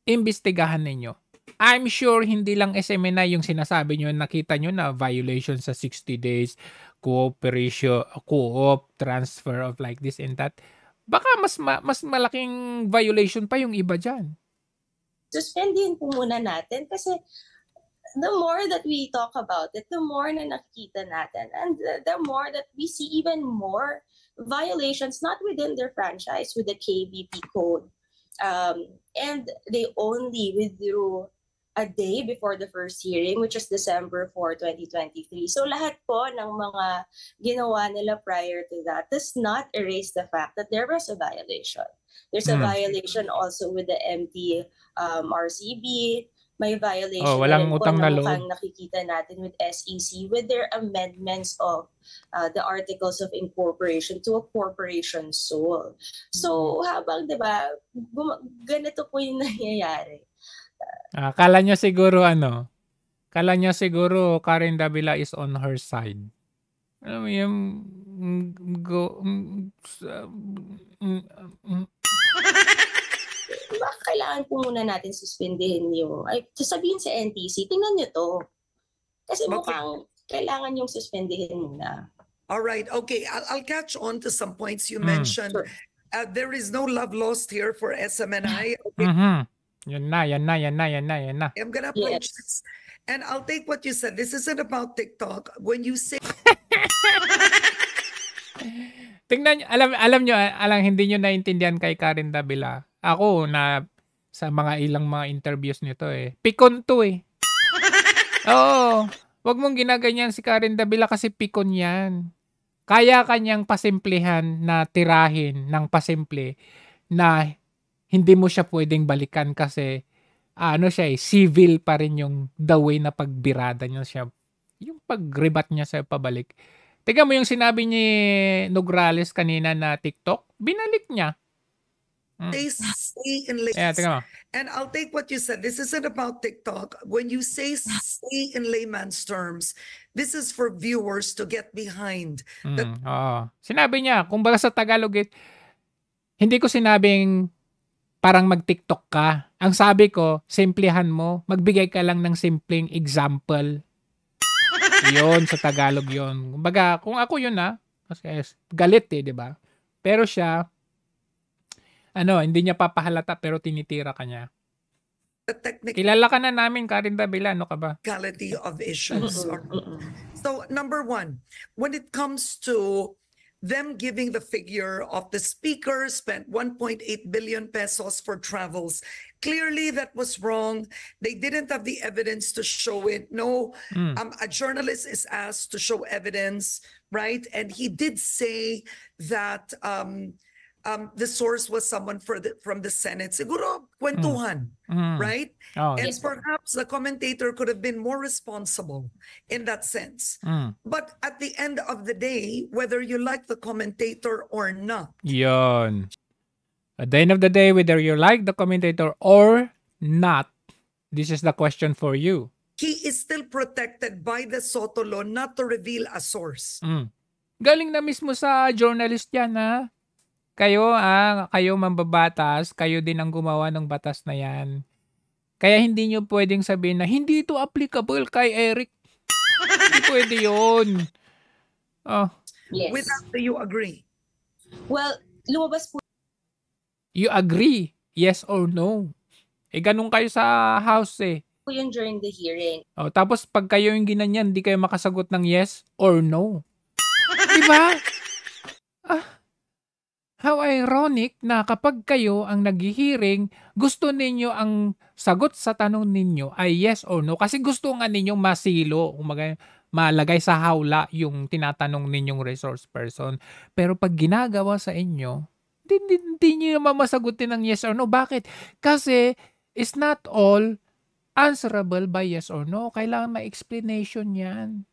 imbestigahan ninyo I'm sure hindi lang SMNI yung sinasabi nyo. Nakita nyo na violation sa 60 days, cooperation, co-op, transfer of like this and that. Baka mas, ma- mas malaking violation pa yung iba dyan. Suspendin po muna natin kasi the more that we talk about it, the more na nakikita natin and the more that we see even more violations not within their franchise with the KBP code. Um, and they only withdrew a day before the first hearing, which is December 4, 2023. So lahat po ng mga ginawa nila prior to that does not erase the fact that there was a violation. There's a mm. violation also with the MT um, RCB. May violation oh, walang utang na loob. nakikita natin with SEC with their amendments of uh, the articles of incorporation to a corporation sole. So hmm. habang 'di ba ganito po 'yung nangyayari Ah, kala niya siguro ano, kala niya siguro Karen Davila is on her side. Alam mo yung mm, go diba, kailangan po muna natin suspindihin yung, ay, sasabihin sa NTC, tingnan nyo to. Kasi okay. mukhang kailangan yung suspindihin muna. All right, okay. I'll, I'll catch on to some points you mm. mentioned. Sure. Uh, there is no love lost here for SMNI. Okay. Mm-hmm. Yan na, yan na, yan na, yan na, yan na. I'm gonna approach yes. this. And I'll take what you said. This isn't about TikTok. When you say... Tingnan nyo, alam, alam nyo, alam hindi nyo naintindihan kay Karen Davila. Ako, na sa mga ilang mga interviews nito eh. Pikon to eh. Oo. Huwag mong ginaganyan si Karen Davila kasi pikon yan. Kaya kanyang pasimplihan na tirahin ng pasimple na hindi mo siya pwedeng balikan kasi ano siya eh, civil pa rin yung the way na pagbirada niya siya. Yung pagrebat niya sa pabalik. Teka mo yung sinabi ni Nograles kanina na TikTok, binalik niya. Mm. They stay in lay. teka And I'll take what you said. This isn't about TikTok. When you say stay in layman's terms, this is for viewers to get behind. Mm, the... oh. Sinabi niya, kung baga sa Tagalog, it, hindi ko sinabing parang mag-TikTok ka. Ang sabi ko, simplihan mo, magbigay ka lang ng simpleng example. yon sa Tagalog yon. Kumbaga, kung ako yun ah, kasi galit eh, di ba? Pero siya, ano, hindi niya papahalata pero tinitira ka niya. Kilala ka na namin, Karin Davila, ano ka ba? Quality of issues. so, number one, when it comes to them giving the figure of the speaker spent 1.8 billion pesos for travels. Clearly, that was wrong. They didn't have the evidence to show it. No, mm. um, a journalist is asked to show evidence, right? And he did say that. Um, um, the source was someone the, from the Senate. Siguro, kwentuhan, mm. right? Oh, and yes. perhaps the commentator could have been more responsible in that sense. Mm. But at the end of the day, whether you like the commentator or not. Yon. At the end of the day, whether you like the commentator or not, this is the question for you. He is still protected by the Soto law not to reveal a source. Mm. Galing na mismo sa journalist yan, ha? kayo ang ah, kayo mambabatas, kayo din ang gumawa ng batas na 'yan. Kaya hindi nyo pwedeng sabihin na hindi ito applicable kay Eric. hindi pwede 'yon. Oh. Yes. Without the you agree. Well, lumabas po. You agree? Yes or no? Eh ganun kayo sa house eh. Po yun during the hearing. Oh, tapos pag kayo yung ginanyan, hindi kayo makasagot ng yes or no. 'Di ba? Ah. How ironic na kapag kayo ang naghihiring, gusto ninyo ang sagot sa tanong ninyo ay yes or no. Kasi gusto nga ninyong masilo, umaga, malagay sa hawla yung tinatanong ninyong resource person. Pero pag ginagawa sa inyo, hindi, hindi nyo naman masagutin ng yes or no. Bakit? Kasi it's not all answerable by yes or no. Kailangan may explanation yan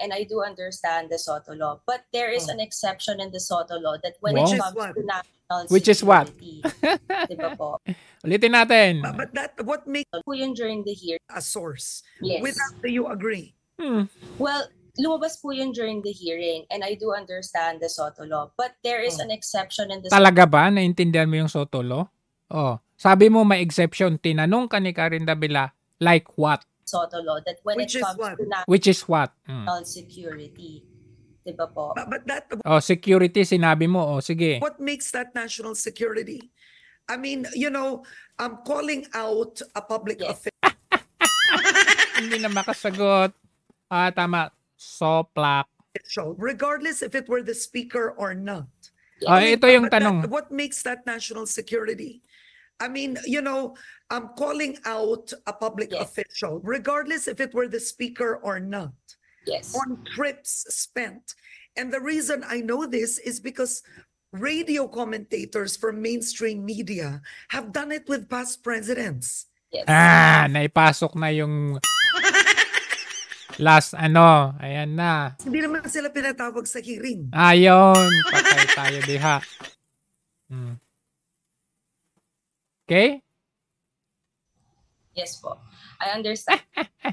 and I do understand the Soto law, but there is oh. an exception in the Soto law that when wow. it comes to national Which is what? diba po? Ulitin natin. But, but that, what makes po yun during the hearing? A source. Yes. Without you agree. Hmm. Well, lumabas po yun during the hearing and I do understand the Soto law, but there is oh. an exception in the Talaga ba? Naintindihan mo yung Soto law? Oh. Sabi mo may exception. Tinanong ka ni Karinda Bila, like what? Soto law that when which it comes what? to national which is what mm. security, diba po? But, but that oh security sinabi mo oh sige. What makes that national security? I mean, you know, I'm calling out a public yes. official. Hindi na makasagot. Ah, tama. Soplak. Regardless if it were the speaker or not. Oh, ito yung tanong. That, what makes that national security? I mean, you know, um, calling out a public yes. official, regardless if it were the speaker or not, yes. on trips spent. And the reason I know this is because radio commentators from mainstream media have done it with past presidents. Yes. Ah, naipasok na yung last ano, ayan na. Hindi naman sila pinatawag sa hearing. Ayon, patay tayo diha. Hmm. Okay? Yes po. I understand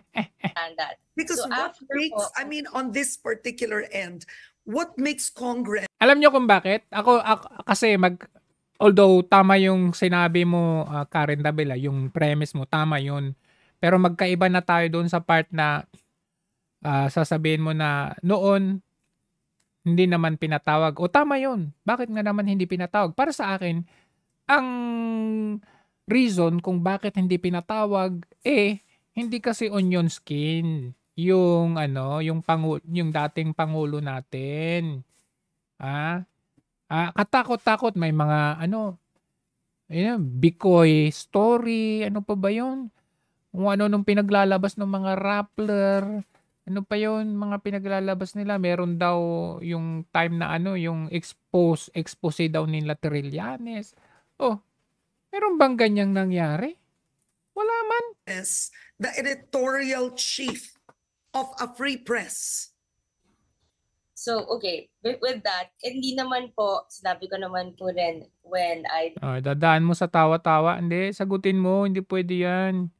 that. Because so what makes, po, I mean, on this particular end, what makes Congress... Alam niyo kung bakit? Ako, ako kasi mag... Although tama yung sinabi mo, uh, Karen Dabela, yung premise mo, tama yun. Pero magkaiba na tayo doon sa part na uh, sasabihin mo na noon, hindi naman pinatawag. O tama yun. Bakit nga naman hindi pinatawag? Para sa akin, ang reason kung bakit hindi pinatawag eh hindi kasi onion skin yung ano yung pangu yung dating pangulo natin. Ah, ah katakot-takot may mga ano ayun, know, story, ano pa ba 'yon? Kung ano nung pinaglalabas ng mga rappler, ano pa 'yon, mga pinaglalabas nila, meron daw yung time na ano, yung expose, expose daw nila Trillanes. Oh, Meron bang ganyang nangyari? Wala man. Yes, the editorial chief of a free press. So, okay, with, with that, hindi naman po, sinabi ko naman po rin when I... Oh, dadaan mo sa tawa-tawa. Hindi, sagutin mo, hindi pwede yan.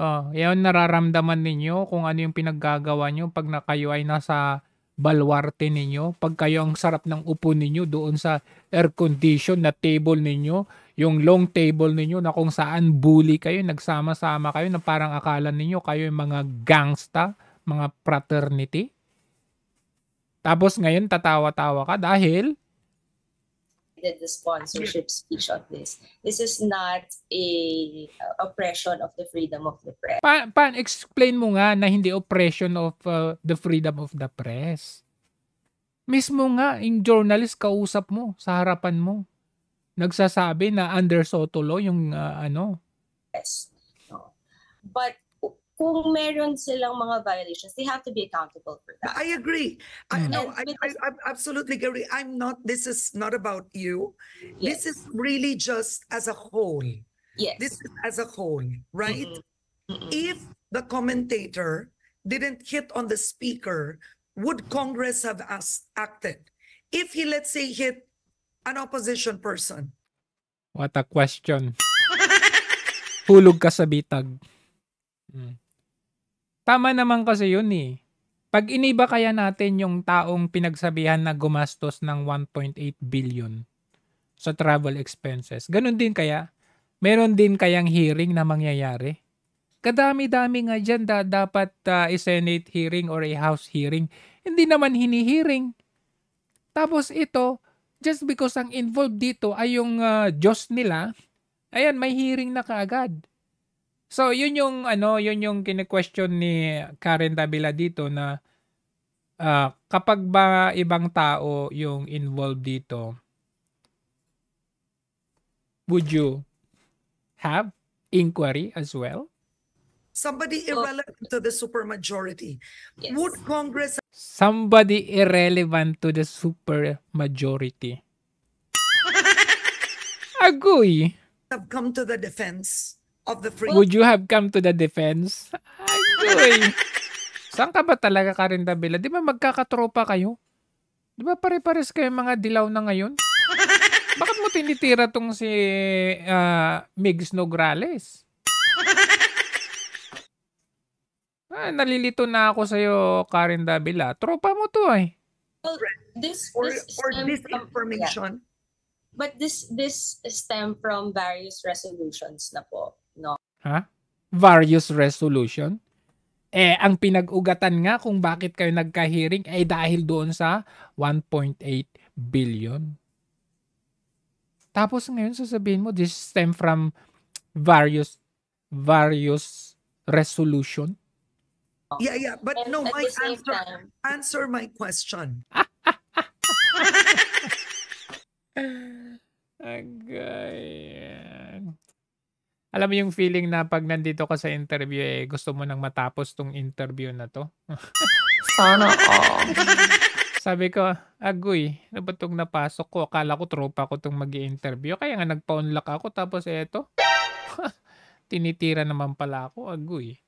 Oh, yan nararamdaman ninyo kung ano yung pinaggagawa nyo pag na kayo ay nasa balwarte ninyo, pag kayo ang sarap ng upo ninyo doon sa air condition na table ninyo, yung long table ninyo na kung saan bully kayo, nagsama-sama kayo na parang akala ninyo kayo yung mga gangsta, mga fraternity. Tapos ngayon tatawa-tawa ka dahil did the sponsorship speech on this. This is not a oppression of the freedom of the press. Pan, pan explain mo nga na hindi oppression of uh, the freedom of the press. Mismo nga, yung journalist kausap mo sa harapan mo nagsasabi na under Soto law yung uh, ano. Yes. No. But kung meron silang mga violations, they have to be accountable for that. I agree. I, mm-hmm. no, I, I, I absolutely agree. I'm not, this is not about you. Yes. This is really just as a whole. Yes. This is as a whole, right? Mm-mm. Mm-mm. If the commentator didn't hit on the speaker, would Congress have asked, acted? If he, let's say, hit an opposition person. What a question. Hulog ka sa bitag. Hmm. Tama naman kasi yun eh. Pag iniba kaya natin yung taong pinagsabihan na gumastos ng 1.8 billion sa travel expenses, ganun din kaya? Meron din kayang hearing na mangyayari? Kadami-dami nga dyan da, dapat uh, i-senate hearing or a house hearing. Hindi naman hinihearing. Tapos ito, just because ang involved dito ay yung uh, Diyos nila, ayan, may hearing na kaagad. So, yun yung, ano, yun yung kine-question ni Karen Davila dito na uh, kapag ba ibang tao yung involved dito, would you have inquiry as well? Somebody irrelevant to the supermajority. Yes. Would Congress Somebody irrelevant to the supermajority. Agui. Have come to the defense of the free. Would you have come to the defense? Agui. Saan ka ba talaga, Karen Dabila? Di ba magkakatropa kayo? Di ba pare-pares kayo mga dilaw na ngayon? Bakit mo tinitira tong si uh, Migs Nograles? Ah, nalilito na ako sa iyo, Karen Davila. Tropa mo to ay. Eh. Well, this, for, this for this information. Yeah. But this this stem from various resolutions na po, no? Ha? Various resolution? Eh, ang pinag-ugatan nga kung bakit kayo nagka-hearing ay eh, dahil doon sa 1.8 billion. Tapos ngayon sasabihin mo, this stem from various various resolution? Oh. Yeah, yeah. But and no, my answer, time. answer my question. Agayan. Alam mo yung feeling na pag nandito ka sa interview eh, gusto mo nang matapos tong interview na to. Sana all. Sabi ko, agoy, ano ba itong napasok ko? Akala ko tropa ko itong mag interview Kaya nga nagpa-unlock ako tapos eto. Tinitira naman pala ako, agoy.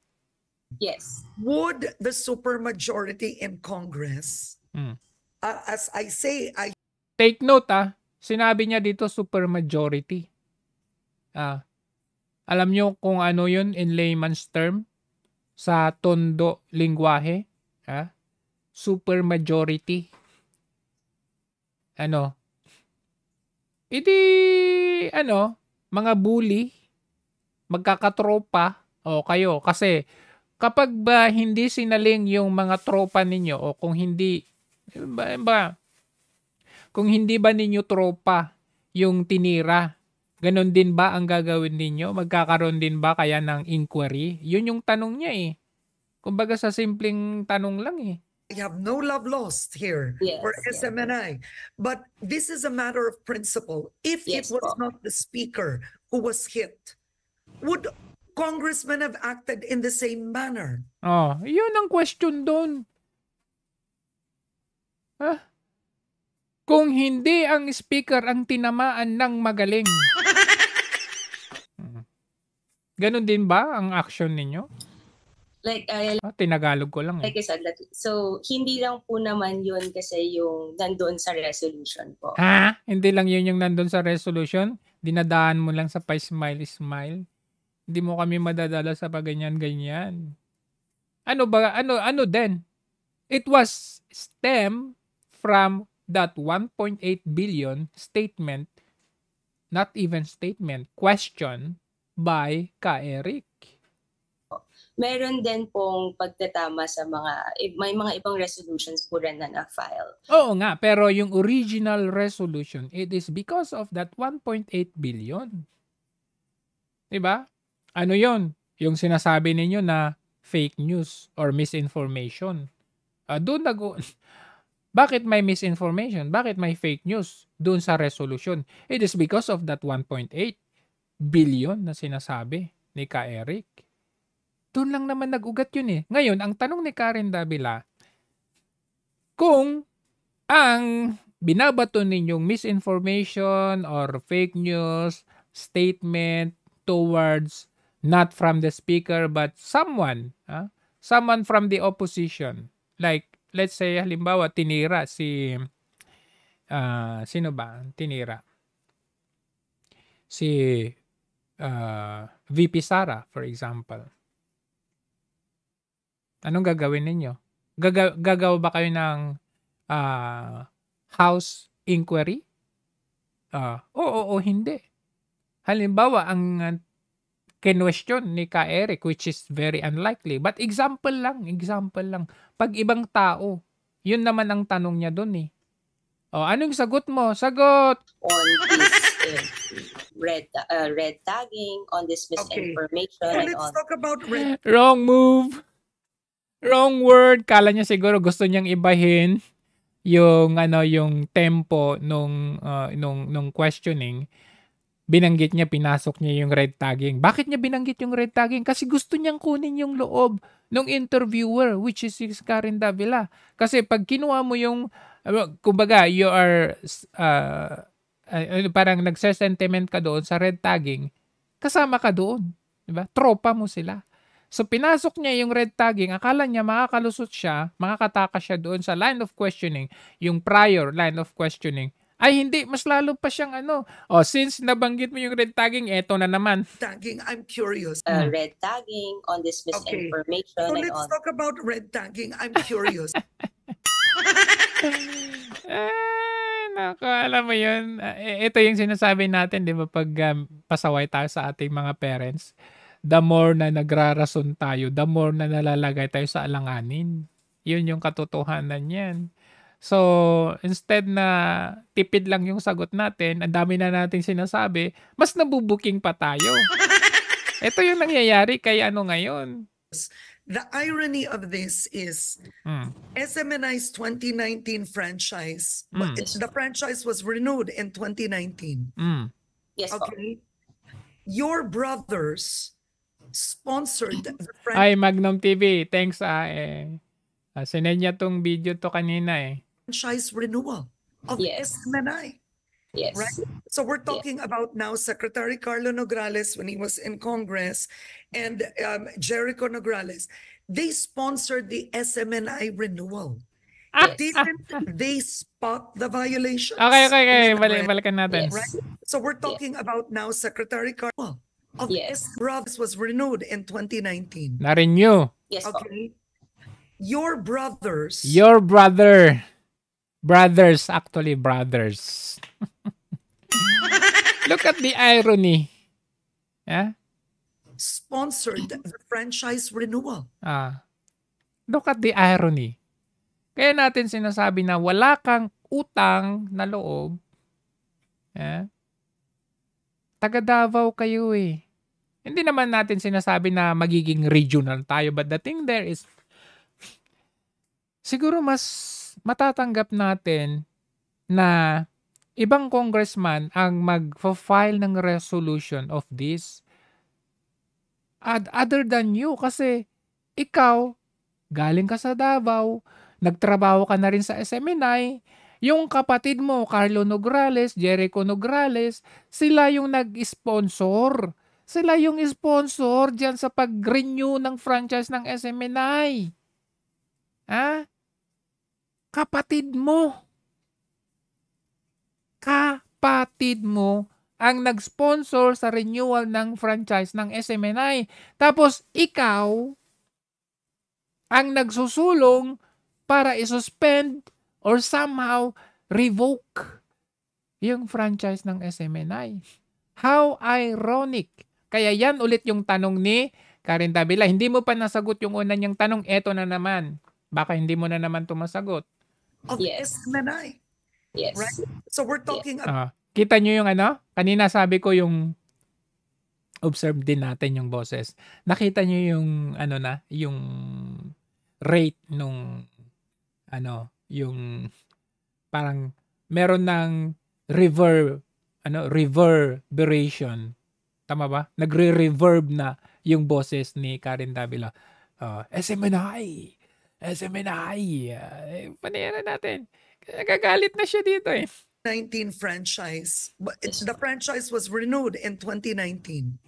Yes. Would the supermajority in Congress, mm. uh, as I say, I... Take note ah, sinabi niya dito supermajority. Ah, alam niyo kung ano yun in layman's term? Sa tondo lingwahe? Ah, supermajority. Ano? Iti, ano, mga bully, magkakatropa, o kayo, kasi kapag ba hindi sinaling yung mga tropa ninyo o kung hindi ba, ba kung hindi ba ninyo tropa yung tinira, ganun din ba ang gagawin ninyo? Magkakaroon din ba kaya ng inquiry? Yun yung tanong niya eh. Kumbaga sa simpleng tanong lang eh. I have no love lost here yes, for SMNI. Yes. But this is a matter of principle. If yes, it was po. not the speaker who was hit, would congressmen have acted in the same manner? Oh, yun ang question doon. Ha? Huh? Kung hindi ang speaker ang tinamaan ng magaling. Ganon din ba ang action ninyo? Like, uh, ah, tinagalog ko lang. Eh. Like I said, that, so, hindi lang po naman yun kasi yung nandoon sa resolution po. Ha? Hindi lang yun yung nandoon sa resolution? Dinadaan mo lang sa pa-smile-smile? Hindi mo kami madadala sa paganyan-ganyan. Ano ba? Ano, ano din? It was stem from that 1.8 billion statement, not even statement, question by Ka Eric. Meron din pong pagtatama sa mga, may mga ibang resolutions po rin na na-file. Oo nga, pero yung original resolution, it is because of that 1.8 billion. Diba? ano yon yung sinasabi ninyo na fake news or misinformation. Uh, doon nag Bakit may misinformation? Bakit may fake news doon sa resolution? It is because of that 1.8 billion na sinasabi ni Ka Eric. Doon lang naman nagugat yun eh. Ngayon, ang tanong ni Karen Davila, kung ang binabato ninyong misinformation or fake news statement towards not from the speaker but someone, uh, someone from the opposition. Like let's say halimbawa tinira si uh, sino ba? Tinira si uh, ah, VP Sara for example. Anong gagawin ninyo? Gaga- gagawa ba kayo ng uh, house inquiry? Uh, oo o hindi. Halimbawa, ang kinwestiyon ni Ka Eric which is very unlikely. But example lang, example lang. Pag ibang tao, yun naman ang tanong niya doon eh. O, oh, anong sagot mo? Sagot! On this uh, red, uh, red tagging, on this misinformation. Okay. And let's on... talk about red. Wrong move. Wrong word. Kala niya siguro gusto niyang ibahin yung ano yung tempo nung uh, nung nung questioning binanggit niya, pinasok niya yung red tagging. Bakit niya binanggit yung red tagging? Kasi gusto niyang kunin yung loob ng interviewer, which is si Karen Davila. Kasi pag kinuha mo yung, ano, kumbaga, you are, uh, uh, parang nagsesentiment ka doon sa red tagging, kasama ka doon. Diba? Tropa mo sila. So pinasok niya yung red tagging, akala niya makakalusot siya, makakataka siya doon sa line of questioning, yung prior line of questioning ay hindi, mas lalo pa siyang ano. Oh, since nabanggit mo yung red tagging, eto na naman. Tagging, I'm curious. Uh, red tagging on this misinformation. Okay. So and let's on... talk about red tagging. I'm curious. ah, naku, alam mo yun. Ito e, yung sinasabi natin, di ba, pag um, pasaway tayo sa ating mga parents, the more na nagrarason tayo, the more na nalalagay tayo sa alanganin. Yun yung katotohanan yan. So, instead na tipid lang yung sagot natin, ang dami na natin sinasabi, mas nabubuking pa tayo. Ito yung nangyayari kay ano ngayon. The irony of this is mm. SMNI's 2019 franchise, mm. the franchise was renewed in 2019. Mm. Yes. Okay. Po. Your brothers sponsored the franchise. Ay, Magnum TV. Thanks ah. Eh. Ah, sinend niya tong video to kanina eh. franchise renewal of yes. SMNI. Yes. Right? So we're talking yes. about now Secretary Carlo Nograles when he was in Congress and um, Jericho Nograles. They sponsored the SMNI renewal. Didn't they spot the violations? Okay, okay, okay. Balik, balikan natin. Yes. Right? So we're talking yes. about now Secretary Carlo of yes. Bravs was renewed in 2019. Not renew Yes, okay. Your brothers. Your brother Brothers, actually brothers. Look at the irony. Yeah? Sponsored the franchise renewal. Ah. Look at the irony. Kaya natin sinasabi na wala kang utang na loob. Yeah? Taga Davao kayo eh. Hindi naman natin sinasabi na magiging regional tayo but the thing there is siguro mas matatanggap natin na ibang congressman ang mag-file ng resolution of this Ad other than you kasi ikaw galing ka sa Davao, nagtrabaho ka na rin sa SMNI, yung kapatid mo, Carlo Nograles, Jericho Nograles, sila yung nag-sponsor. Sila yung sponsor dyan sa pag-renew ng franchise ng SMNI. Ha? kapatid mo. Kapatid mo ang nag-sponsor sa renewal ng franchise ng SMNI. Tapos ikaw ang nagsusulong para isuspend or somehow revoke yung franchise ng SMNI. How ironic. Kaya yan ulit yung tanong ni Karen Davila. Hindi mo pa nasagot yung una niyang tanong. Eto na naman. Baka hindi mo na naman tumasagot of yes. SMNI. Yes. Right? So we're talking yes. about... Uh, kita nyo yung ano? Kanina sabi ko yung observe din natin yung boses. Nakita nyo yung ano na, yung rate nung ano, yung parang meron ng reverb, ano, reverberation. Tama ba? Nagre-reverb na yung boses ni Karen Davila. Uh, ah, SMNI! Seminay. Eh, panayaran natin. Nagagalit na siya dito eh. 19 franchise. But it's, the franchise was renewed in 2019.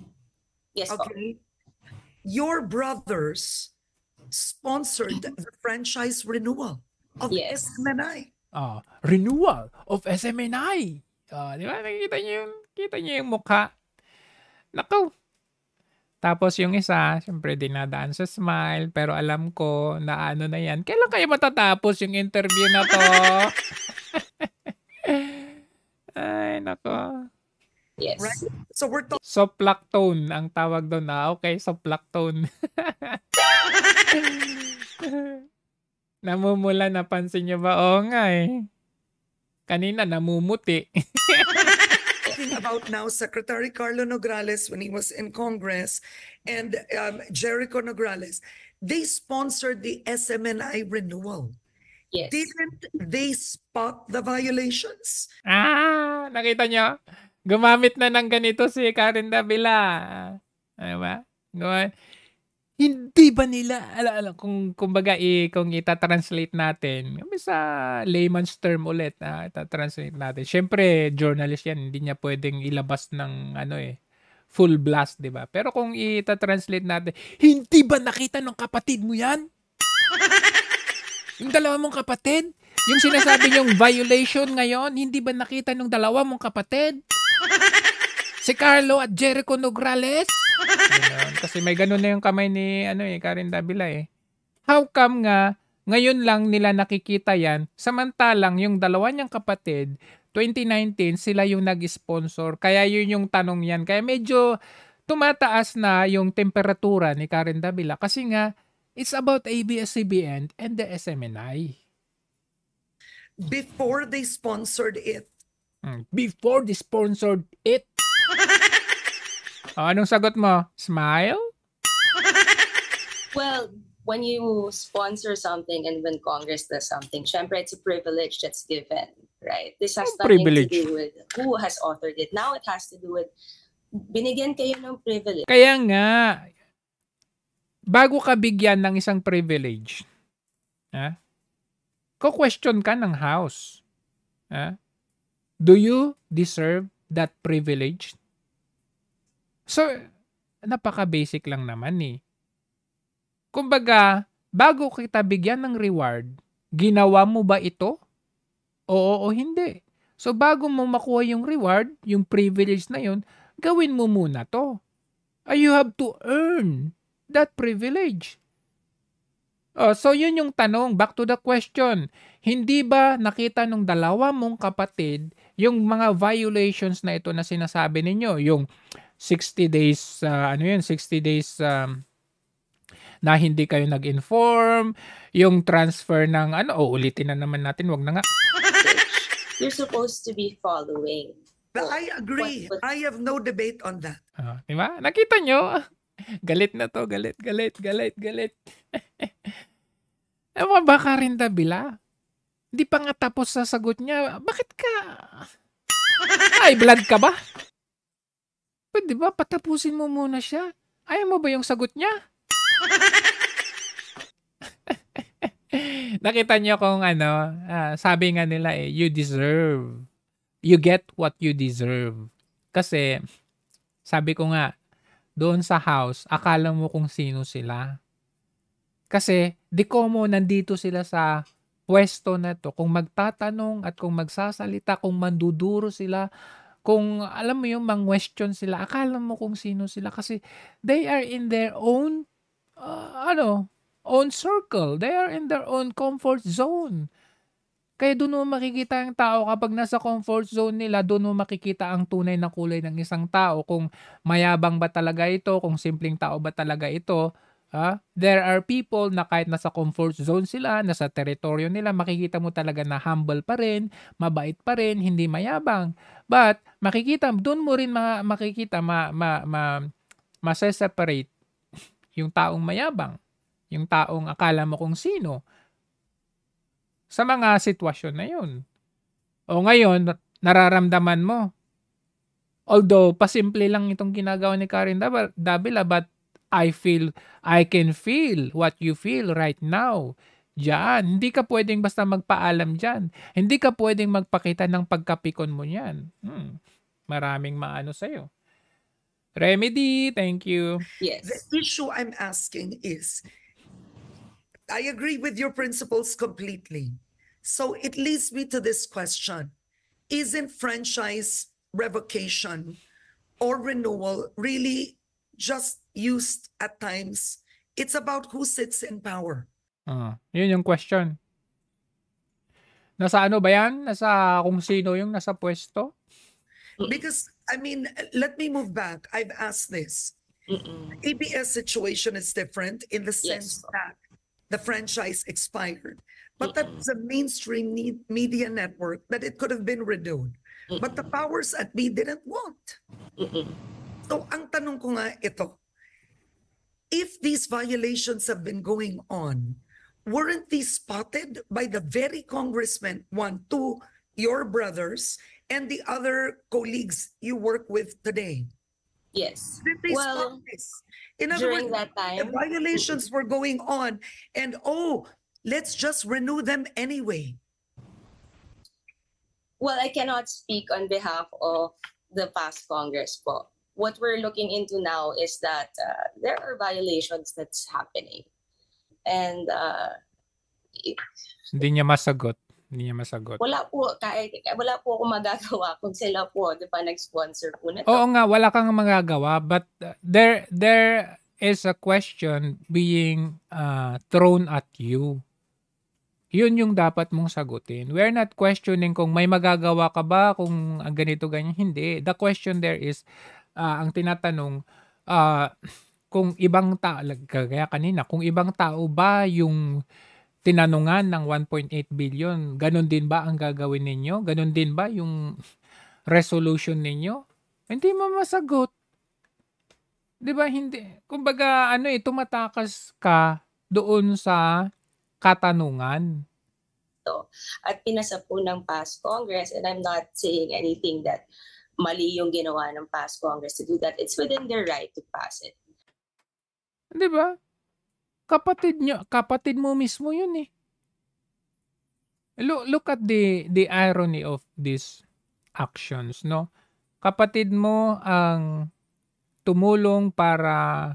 Yes, okay. Your brothers sponsored the franchise renewal of yes. SMNI. Uh, ah, renewal of SMNI. Uh, ah, di ba? Nakikita niyo yung, kita niyo yung mukha. Nakaw, tapos yung isa, syempre dinadaan sa smile, pero alam ko na ano na yan. Kailan kayo matatapos yung interview na to? Ay, nako. Yes. Right? So we're talking... So plaktone ang tawag doon. na. Ah. okay, so plaktone. Namumula, napansin nyo ba? Oo nga eh. Kanina, namumuti. talking about now Secretary Carlo Nograles when he was in Congress and um, Jericho Nograles. They sponsored the SMNI renewal. Yes. Didn't they spot the violations? Ah, nakita nyo? Gumamit na ng ganito si Karen Davila. Ano ba? Diba? Gumamit hindi ba nila, ala, ala, kung, kumbaga, i, kung i-translate natin, sa layman's term ulit, na ah, i-translate natin. Syempre journalist yan, hindi niya pwedeng ilabas ng, ano eh, full blast, di ba? Pero kung i-translate natin, hindi ba nakita ng kapatid mo yan? yung dalawa mong kapatid? Yung sinasabi niyong violation ngayon, hindi ba nakita ng dalawa mong kapatid? Si Carlo at Jericho Nograles? Kasi may ganun na yung kamay ni ano eh, Karen Davila eh. How come nga ngayon lang nila nakikita yan samantalang yung dalawa niyang kapatid 2019 sila yung nag-sponsor. Kaya yun yung tanong yan. Kaya medyo tumataas na yung temperatura ni Karen Davila kasi nga it's about ABS-CBN and the SMNI. Before they sponsored it. Hmm. Before they sponsored it anong sagot mo? Smile? Well, when you sponsor something and when Congress does something, syempre it's a privilege that's given, right? This has nothing privilege. to do with who has authored it. Now it has to do with binigyan kayo ng privilege. Kaya nga, bago ka bigyan ng isang privilege, ha? Ko-question ka ng house. Ha? Do you deserve that privilege? So, napaka-basic lang naman eh. Kumbaga, bago kita bigyan ng reward, ginawa mo ba ito? Oo o hindi. So, bago mo makuha yung reward, yung privilege na yun, gawin mo muna to. Ah, you have to earn that privilege. Oh, so, yun yung tanong. Back to the question. Hindi ba nakita nung dalawa mong kapatid yung mga violations na ito na sinasabi ninyo? Yung 60 days uh, ano yun 60 days um, na hindi kayo nag-inform yung transfer ng ano oh, ulitin na naman natin wag na nga you're supposed to be following But I agree what, what, I have no debate on that uh, di ba nakita nyo galit na to galit galit galit galit Ewan ba ka rin bila? Hindi pa nga tapos sa sagot niya. Bakit ka? Ay, blood ka ba? Pwede ba patapusin mo muna siya? Ayaw mo ba yung sagot niya? Nakita niyo kung ano, uh, sabi nga nila eh, you deserve. You get what you deserve. Kasi, sabi ko nga, doon sa house, akala mo kung sino sila. Kasi, di komo nandito sila sa pwesto na to. Kung magtatanong at kung magsasalita, kung manduduro sila, kung alam mo yung mang question sila, akala mo kung sino sila kasi they are in their own uh, ano, own circle. They are in their own comfort zone. Kaya doon mo makikita ang tao kapag nasa comfort zone nila, doon mo makikita ang tunay na kulay ng isang tao. Kung mayabang ba talaga ito, kung simpleng tao ba talaga ito, Ah, there are people na kahit nasa comfort zone sila, nasa teritoryo nila, makikita mo talaga na humble pa rin, mabait pa rin, hindi mayabang. But makikita doon mo rin ma, makikita ma, ma, ma maseseparate yung taong mayabang, yung taong akala mo kung sino sa mga sitwasyon na yun. O ngayon, nararamdaman mo. Although, pasimple lang itong ginagawa ni Karen Davila, but I feel, I can feel what you feel right now. Diyan, hindi ka pwedeng basta magpaalam diyan. Hindi ka pwedeng magpakita ng pagkapikon mo niyan. Hmm. Maraming maano sa'yo. Remedy, thank you. Yes. The issue I'm asking is, I agree with your principles completely. So it leads me to this question. Isn't franchise revocation or renewal really just used at times. It's about who sits in power. Ah, yun yung question. Nasa ano ba yan? Nasa kung sino yung nasa pwesto? Mm. Because, I mean, let me move back. I've asked this. Mm-mm. ABS situation is different in the sense yes. that the franchise expired. But Mm-mm. that's a mainstream need, media network that it could have been renewed. Mm-mm. But the powers at be didn't want. Mm-mm. So, ang tanong ko nga ito, if these violations have been going on, weren't these spotted by the very congressmen, one, two, your brothers, and the other colleagues you work with today? Yes. Did they well, spot this? In other during words, that time, the violations were going on, and oh, let's just renew them anyway. Well, I cannot speak on behalf of the past Congress but. what we're looking into now is that uh, there are violations that's happening. And uh, hindi niya masagot. Hindi niya masagot. Wala po, kahit, wala po akong magagawa kung sila po, di ba, nag-sponsor po na to. Oo nga, wala kang magagawa. But uh, there, there is a question being uh, thrown at you. Yun yung dapat mong sagutin. We're not questioning kung may magagawa ka ba, kung ganito, ganyan. Hindi. The question there is, uh, ang tinatanong uh, kung ibang tao, kaya kanina, kung ibang tao ba yung tinanungan ng 1.8 billion, ganun din ba ang gagawin ninyo? Ganun din ba yung resolution ninyo? Hindi mo masagot. 'Di ba hindi? Kumbaga ano eh tumatakas ka doon sa katanungan. At pinasa po ng past Congress and I'm not saying anything that mali yung ginawa ng past Congress to do that. It's within their right to pass it. Di ba? Kapatid nyo, kapatid mo mismo yun eh. Look, look at the the irony of these actions, no? Kapatid mo ang tumulong para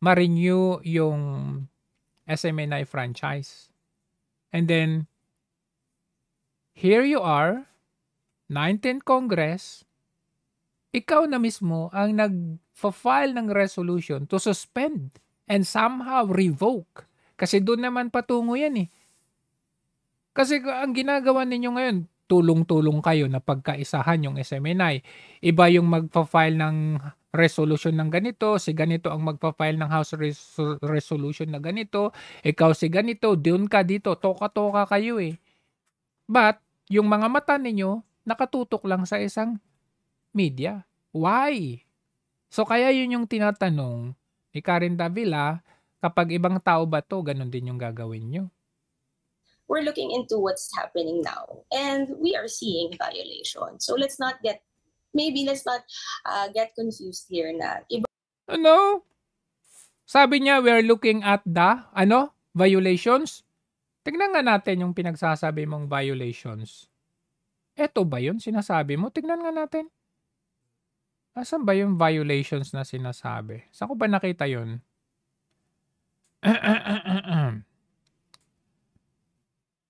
ma-renew yung SMNI franchise. And then, here you are, 19th Congress, ikaw na mismo ang nag-file ng resolution to suspend and somehow revoke. Kasi doon naman patungo yan eh. Kasi ang ginagawa ninyo ngayon, tulong-tulong kayo na pagkaisahan yung SMNI. Iba yung magpa-file ng resolution ng ganito, si ganito ang magpa-file ng house res- resolution na ganito, ikaw si ganito, doon ka dito, toka-toka kayo eh. But, yung mga mata ninyo, nakatutok lang sa isang media. Why? So kaya yun yung tinatanong ni Karen Davila, kapag ibang tao ba to, ganun din yung gagawin nyo. We're looking into what's happening now and we are seeing violation. So let's not get, maybe let's not uh, get confused here na iba. Ano? Sabi niya, we're looking at the, ano, violations? Tignan nga natin yung pinagsasabi mong violations. Eto ba yun sinasabi mo? Tignan nga natin. Asan ba yung violations na sinasabi? Saan ko ba nakita yun?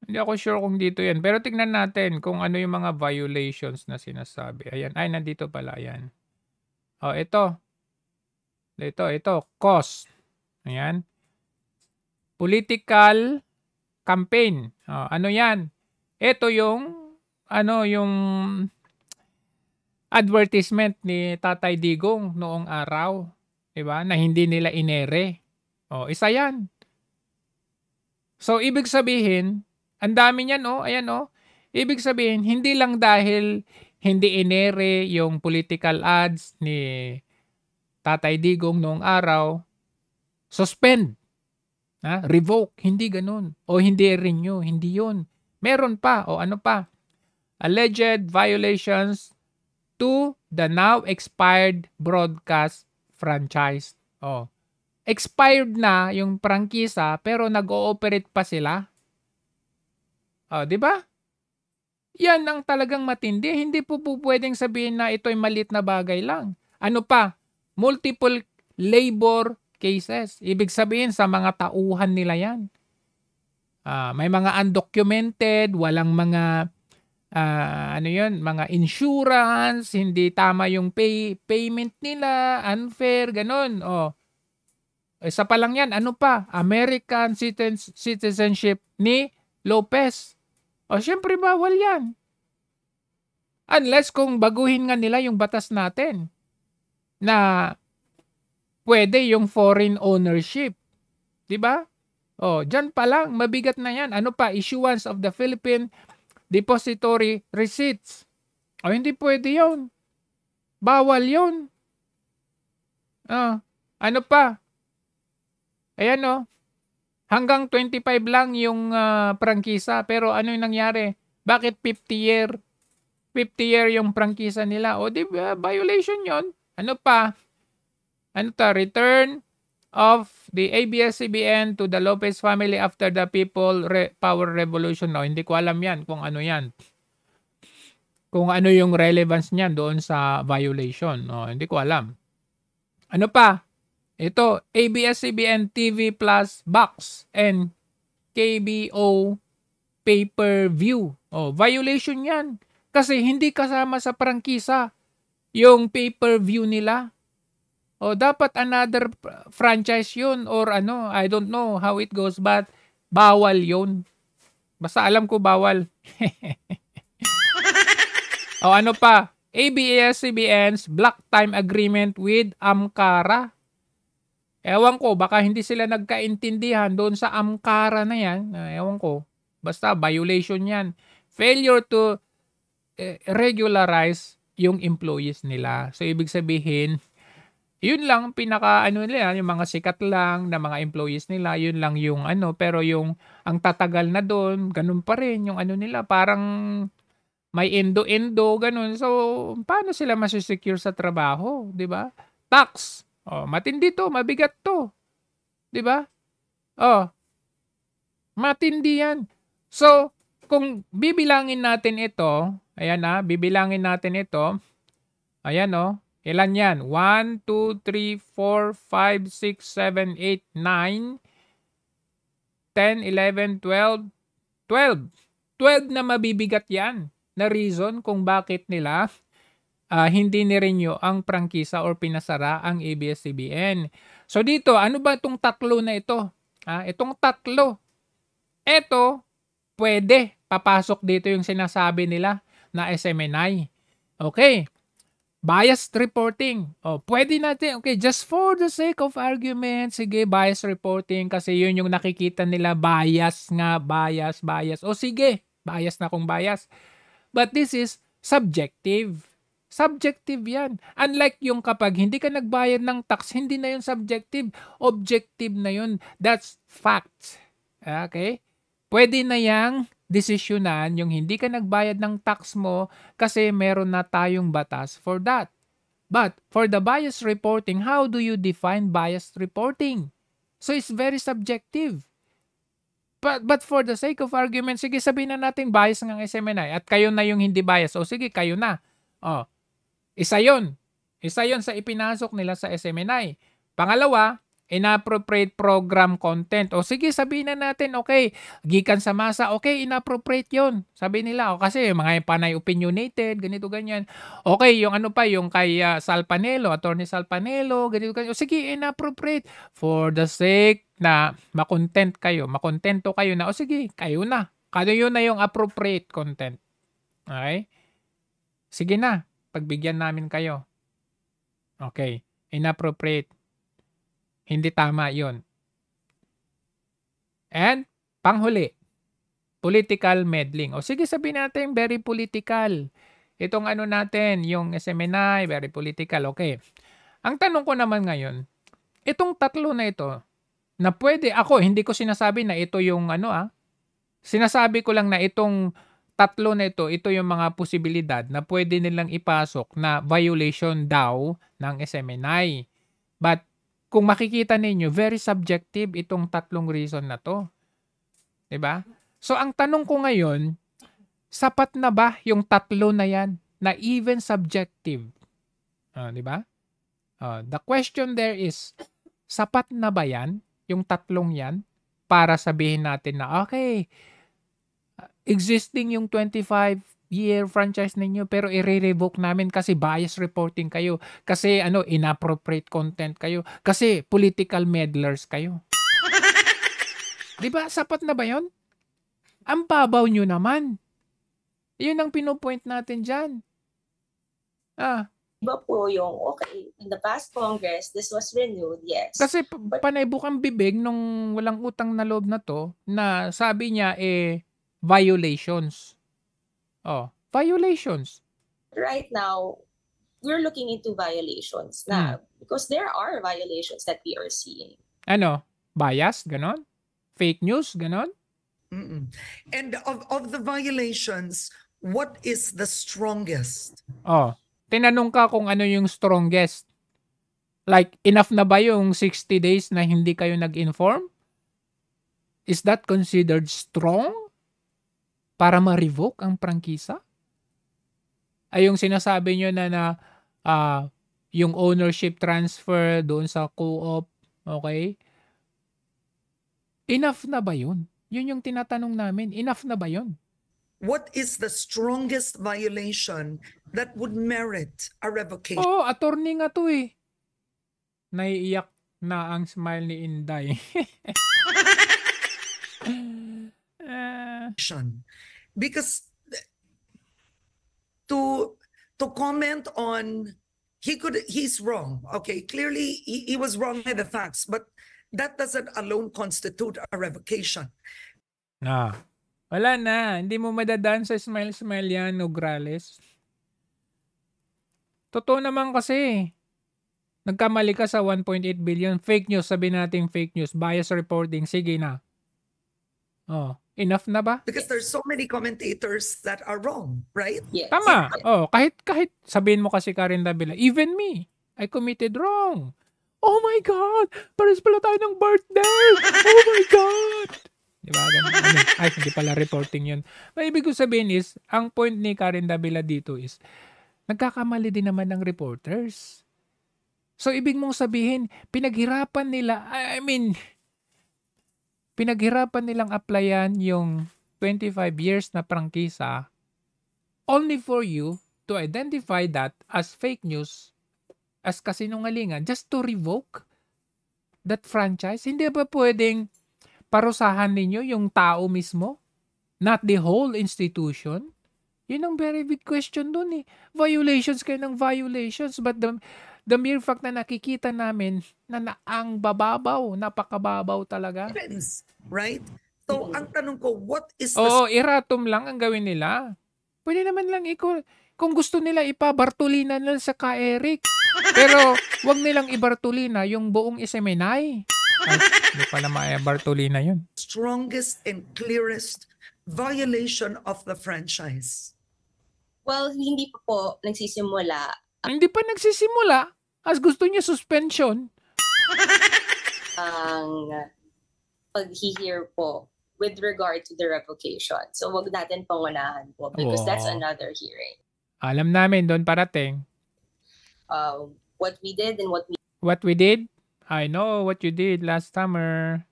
Hindi ako sure kung dito yan. Pero tignan natin kung ano yung mga violations na sinasabi. Ayan. Ay, nandito pala. Ayan. O, oh, ito. Ito, ito. Cost. Ayan. Political campaign. O, oh, ano yan? Ito yung, ano, yung advertisement ni Tatay Digong noong araw, 'di ba? Na hindi nila inere. Oh, isa 'yan. So ibig sabihin, ang dami niyan oh, ayan oh. Ibig sabihin, hindi lang dahil hindi inere yung political ads ni Tatay Digong noong araw, suspend, ha? revoke, hindi ganoon. O hindi renew, hindi yun. Meron pa, o ano pa. Alleged violations to the now expired broadcast franchise. Oh. Expired na yung prangkisa pero nag-ooperate pa sila. Oh, 'di ba? Yan ang talagang matindi. Hindi po, po pwedeng sabihin na ito'y malit na bagay lang. Ano pa? Multiple labor cases. Ibig sabihin sa mga tauhan nila yan. Ah, may mga undocumented, walang mga uh, ano yun, mga insurance, hindi tama yung pay, payment nila, unfair, ganun. O, isa pa lang yan, ano pa? American citizenship ni Lopez. O, syempre bawal yan. Unless kung baguhin nga nila yung batas natin na pwede yung foreign ownership. 'Di ba? Oh, diyan pa lang mabigat na 'yan. Ano pa? Issuance of the Philippine depository receipts. O hindi pwede yon. Bawal yon. Ah, ano pa? Ayan o. Oh. Hanggang 25 lang yung uh, prangkisa. Pero ano yung nangyari? Bakit 50 year? 50 year yung prangkisa nila. O di ba? Violation yon. Ano pa? Ano ta? Return of the ABS-CBN to the Lopez family after the People Re Power Revolution. No, hindi ko alam yan kung ano yan. Kung ano yung relevance niyan doon sa violation. No, hindi ko alam. Ano pa? Ito, ABS-CBN TV Plus Box and KBO Pay-Per-View. Oh, violation yan. Kasi hindi kasama sa prangkisa yung pay-per-view nila. O dapat another franchise yun or ano, I don't know how it goes but bawal yun. Basta alam ko bawal. o ano pa? ABS-CBN's block time agreement with Amkara. Ewan ko, baka hindi sila nagkaintindihan doon sa Amkara na yan. Ah, ewan ko. Basta violation yan. Failure to eh, regularize yung employees nila. So, ibig sabihin, yun lang pinaka ano nila ah, yung mga sikat lang na mga employees nila yun lang yung ano pero yung ang tatagal na doon ganun pa rin yung ano nila parang may endo-endo ganun so paano sila masisecure sa trabaho di ba tax oh matindi to mabigat to di ba oh matindi yan so kung bibilangin natin ito ayan na ah, bibilangin natin ito ayan oh Ilan yan? 1, 2, 3, 4, 5, 6, 7, 8, 9, 10, 11, 12, 12. 12 na mabibigat yan na reason kung bakit nila uh, hindi nirenew ang prangkisa or pinasara ang ABS-CBN. So dito, ano ba itong tatlo na ito? Ah, itong tatlo, ito, pwede papasok dito yung sinasabi nila na SMNI. Okay, Biased reporting. Oh, pwede natin, okay, just for the sake of argument, sige, biased reporting kasi yun yung nakikita nila, bias nga, bias, bias. O sige, bias na kung bias. But this is subjective. Subjective yan. Unlike yung kapag hindi ka nagbayad ng tax, hindi na yun subjective. Objective na yun. That's facts. Okay? Pwede na yang desisyonan yung hindi ka nagbayad ng tax mo kasi meron na tayong batas for that. But for the bias reporting, how do you define biased reporting? So it's very subjective. But, but for the sake of argument, sige sabihin na natin bias ng SMNI at kayo na yung hindi bias. O sige, kayo na. O, isa yon Isa yon sa ipinasok nila sa SMNI. Pangalawa, inappropriate program content. O sige, sabihin na natin, okay, gikan sa masa, okay, inappropriate yon Sabi nila, o, kasi mga panay opinionated, ganito, ganyan. Okay, yung ano pa, yung kay uh, Salpanelo, attorney Salpanelo, ganito, ganyan. O sige, inappropriate for the sake na makontent kayo, makontento kayo na, o sige, kayo na. Kayo yun na yung appropriate content. Okay? Sige na, pagbigyan namin kayo. Okay, inappropriate. Hindi tama yon. And panghuli, political meddling. O sige sabihin natin very political. Itong ano natin, yung SMNI, very political. Okay. Ang tanong ko naman ngayon, itong tatlo na ito, na pwede ako, hindi ko sinasabi na ito yung ano ah. Sinasabi ko lang na itong tatlo na ito, ito yung mga posibilidad na pwede nilang ipasok na violation daw ng SMNI. But kung makikita ninyo, very subjective itong tatlong reason na to. 'Di ba? So ang tanong ko ngayon, sapat na ba yung tatlo na 'yan na even subjective? Uh, ah, 'di ba? Uh, ah, the question there is, sapat na ba 'yan, yung tatlong 'yan para sabihin natin na okay, existing yung 25 year franchise ninyo pero i-revoke namin kasi bias reporting kayo. Kasi ano, inappropriate content kayo. Kasi political meddlers kayo. 'Di ba? Sapat na ba 'yon? Ang babaw nyo naman. 'Yun ang pinopoint natin diyan. Ah, Iba po yung, okay, in the past Congress, this was renewed, yes. Kasi But, panay bukang bibig nung walang utang na loob na to na sabi niya eh violations. Oh, violations. Right now, we're looking into violations na hmm. because there are violations that we are seeing. Ano? Bias? Ganon? Fake news? Ganon? Mm-mm. And of, of the violations, what is the strongest? Oh, tinanong ka kung ano yung strongest. Like, enough na ba yung 60 days na hindi kayo nag-inform? Is that considered strong? para ma-revoke ang prangkisa? Ay yung sinasabi nyo na na uh, yung ownership transfer doon sa co-op, okay? Enough na ba yun? Yun yung tinatanong namin, enough na ba yun? What is the strongest violation that would merit a revocation? oh, attorney nga to eh. Naiiyak na ang smile ni Inday. uh, because to to comment on he could he's wrong okay clearly he, he was wrong by the facts but that doesn't alone constitute a revocation ah wala na hindi mo madadaan sa smile smile yan Nograles totoo naman kasi nagkamali ka sa 1.8 billion fake news sabi nating fake news bias reporting sige na oh Enough na ba? Because there's so many commentators that are wrong, right? Yes. Tama. Oh, kahit kahit sabihin mo kasi Karen Davila, even me, I committed wrong. Oh my God! Pares pala tayo ng birthday! Oh my God! Di ba? Ano? Ay, hindi pala reporting yun. May ibig ko sabihin is, ang point ni Karen Davila dito is, nagkakamali din naman ng reporters. So, ibig mong sabihin, pinaghirapan nila, I mean, pinaghirapan nilang applyan yung 25 years na prangkisa only for you to identify that as fake news, as kasinungalingan, just to revoke that franchise? Hindi ba pwedeng parusahan ninyo yung tao mismo? Not the whole institution? Yun ang very big question dun eh. Violations kayo ng violations but the the mere fact na nakikita namin na, na ang bababaw, napakababaw talaga. Friends, right? So, ang tanong ko, what is the... Oo, iratom lang ang gawin nila. Pwede naman lang iko... kung gusto nila ipabartulina na sa ka Eric. Pero wag nilang ibartulina yung buong Isemenay. Ay, hindi pala ma-bartulina yun. Strongest and clearest violation of the franchise. Well, hindi pa po nagsisimula. Hindi pa nagsisimula? As gusto niya suspension. Ang pag-hear po with regard to the revocation. So wag natin pangunahan po because Oo. that's another hearing. Alam namin doon parating. Um, what we did and what we... What we did? I know what you did last summer.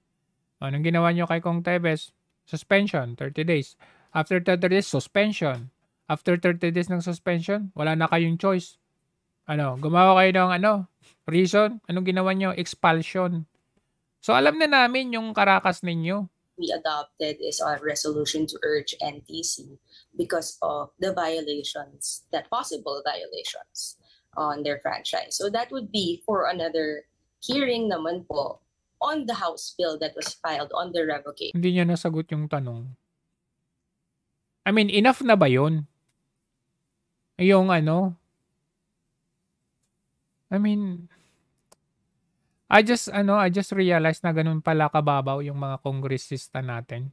Anong ginawa nyo kay Kong Tebes? Suspension, 30 days. After 30 days, suspension. After 30 days ng suspension, wala na kayong choice. Ano, gumawa kayo ng ano, reason, anong ginawa nyo? Expulsion. So alam na namin yung karakas ninyo. We adopted is a resolution to urge NTC because of the violations, that possible violations on their franchise. So that would be for another hearing naman po on the House bill that was filed on the revocation. Hindi niya nasagot yung tanong. I mean, enough na ba yun? Yung ano, I mean, I just, ano, I just realized na ganun pala kababaw yung mga kongresista natin.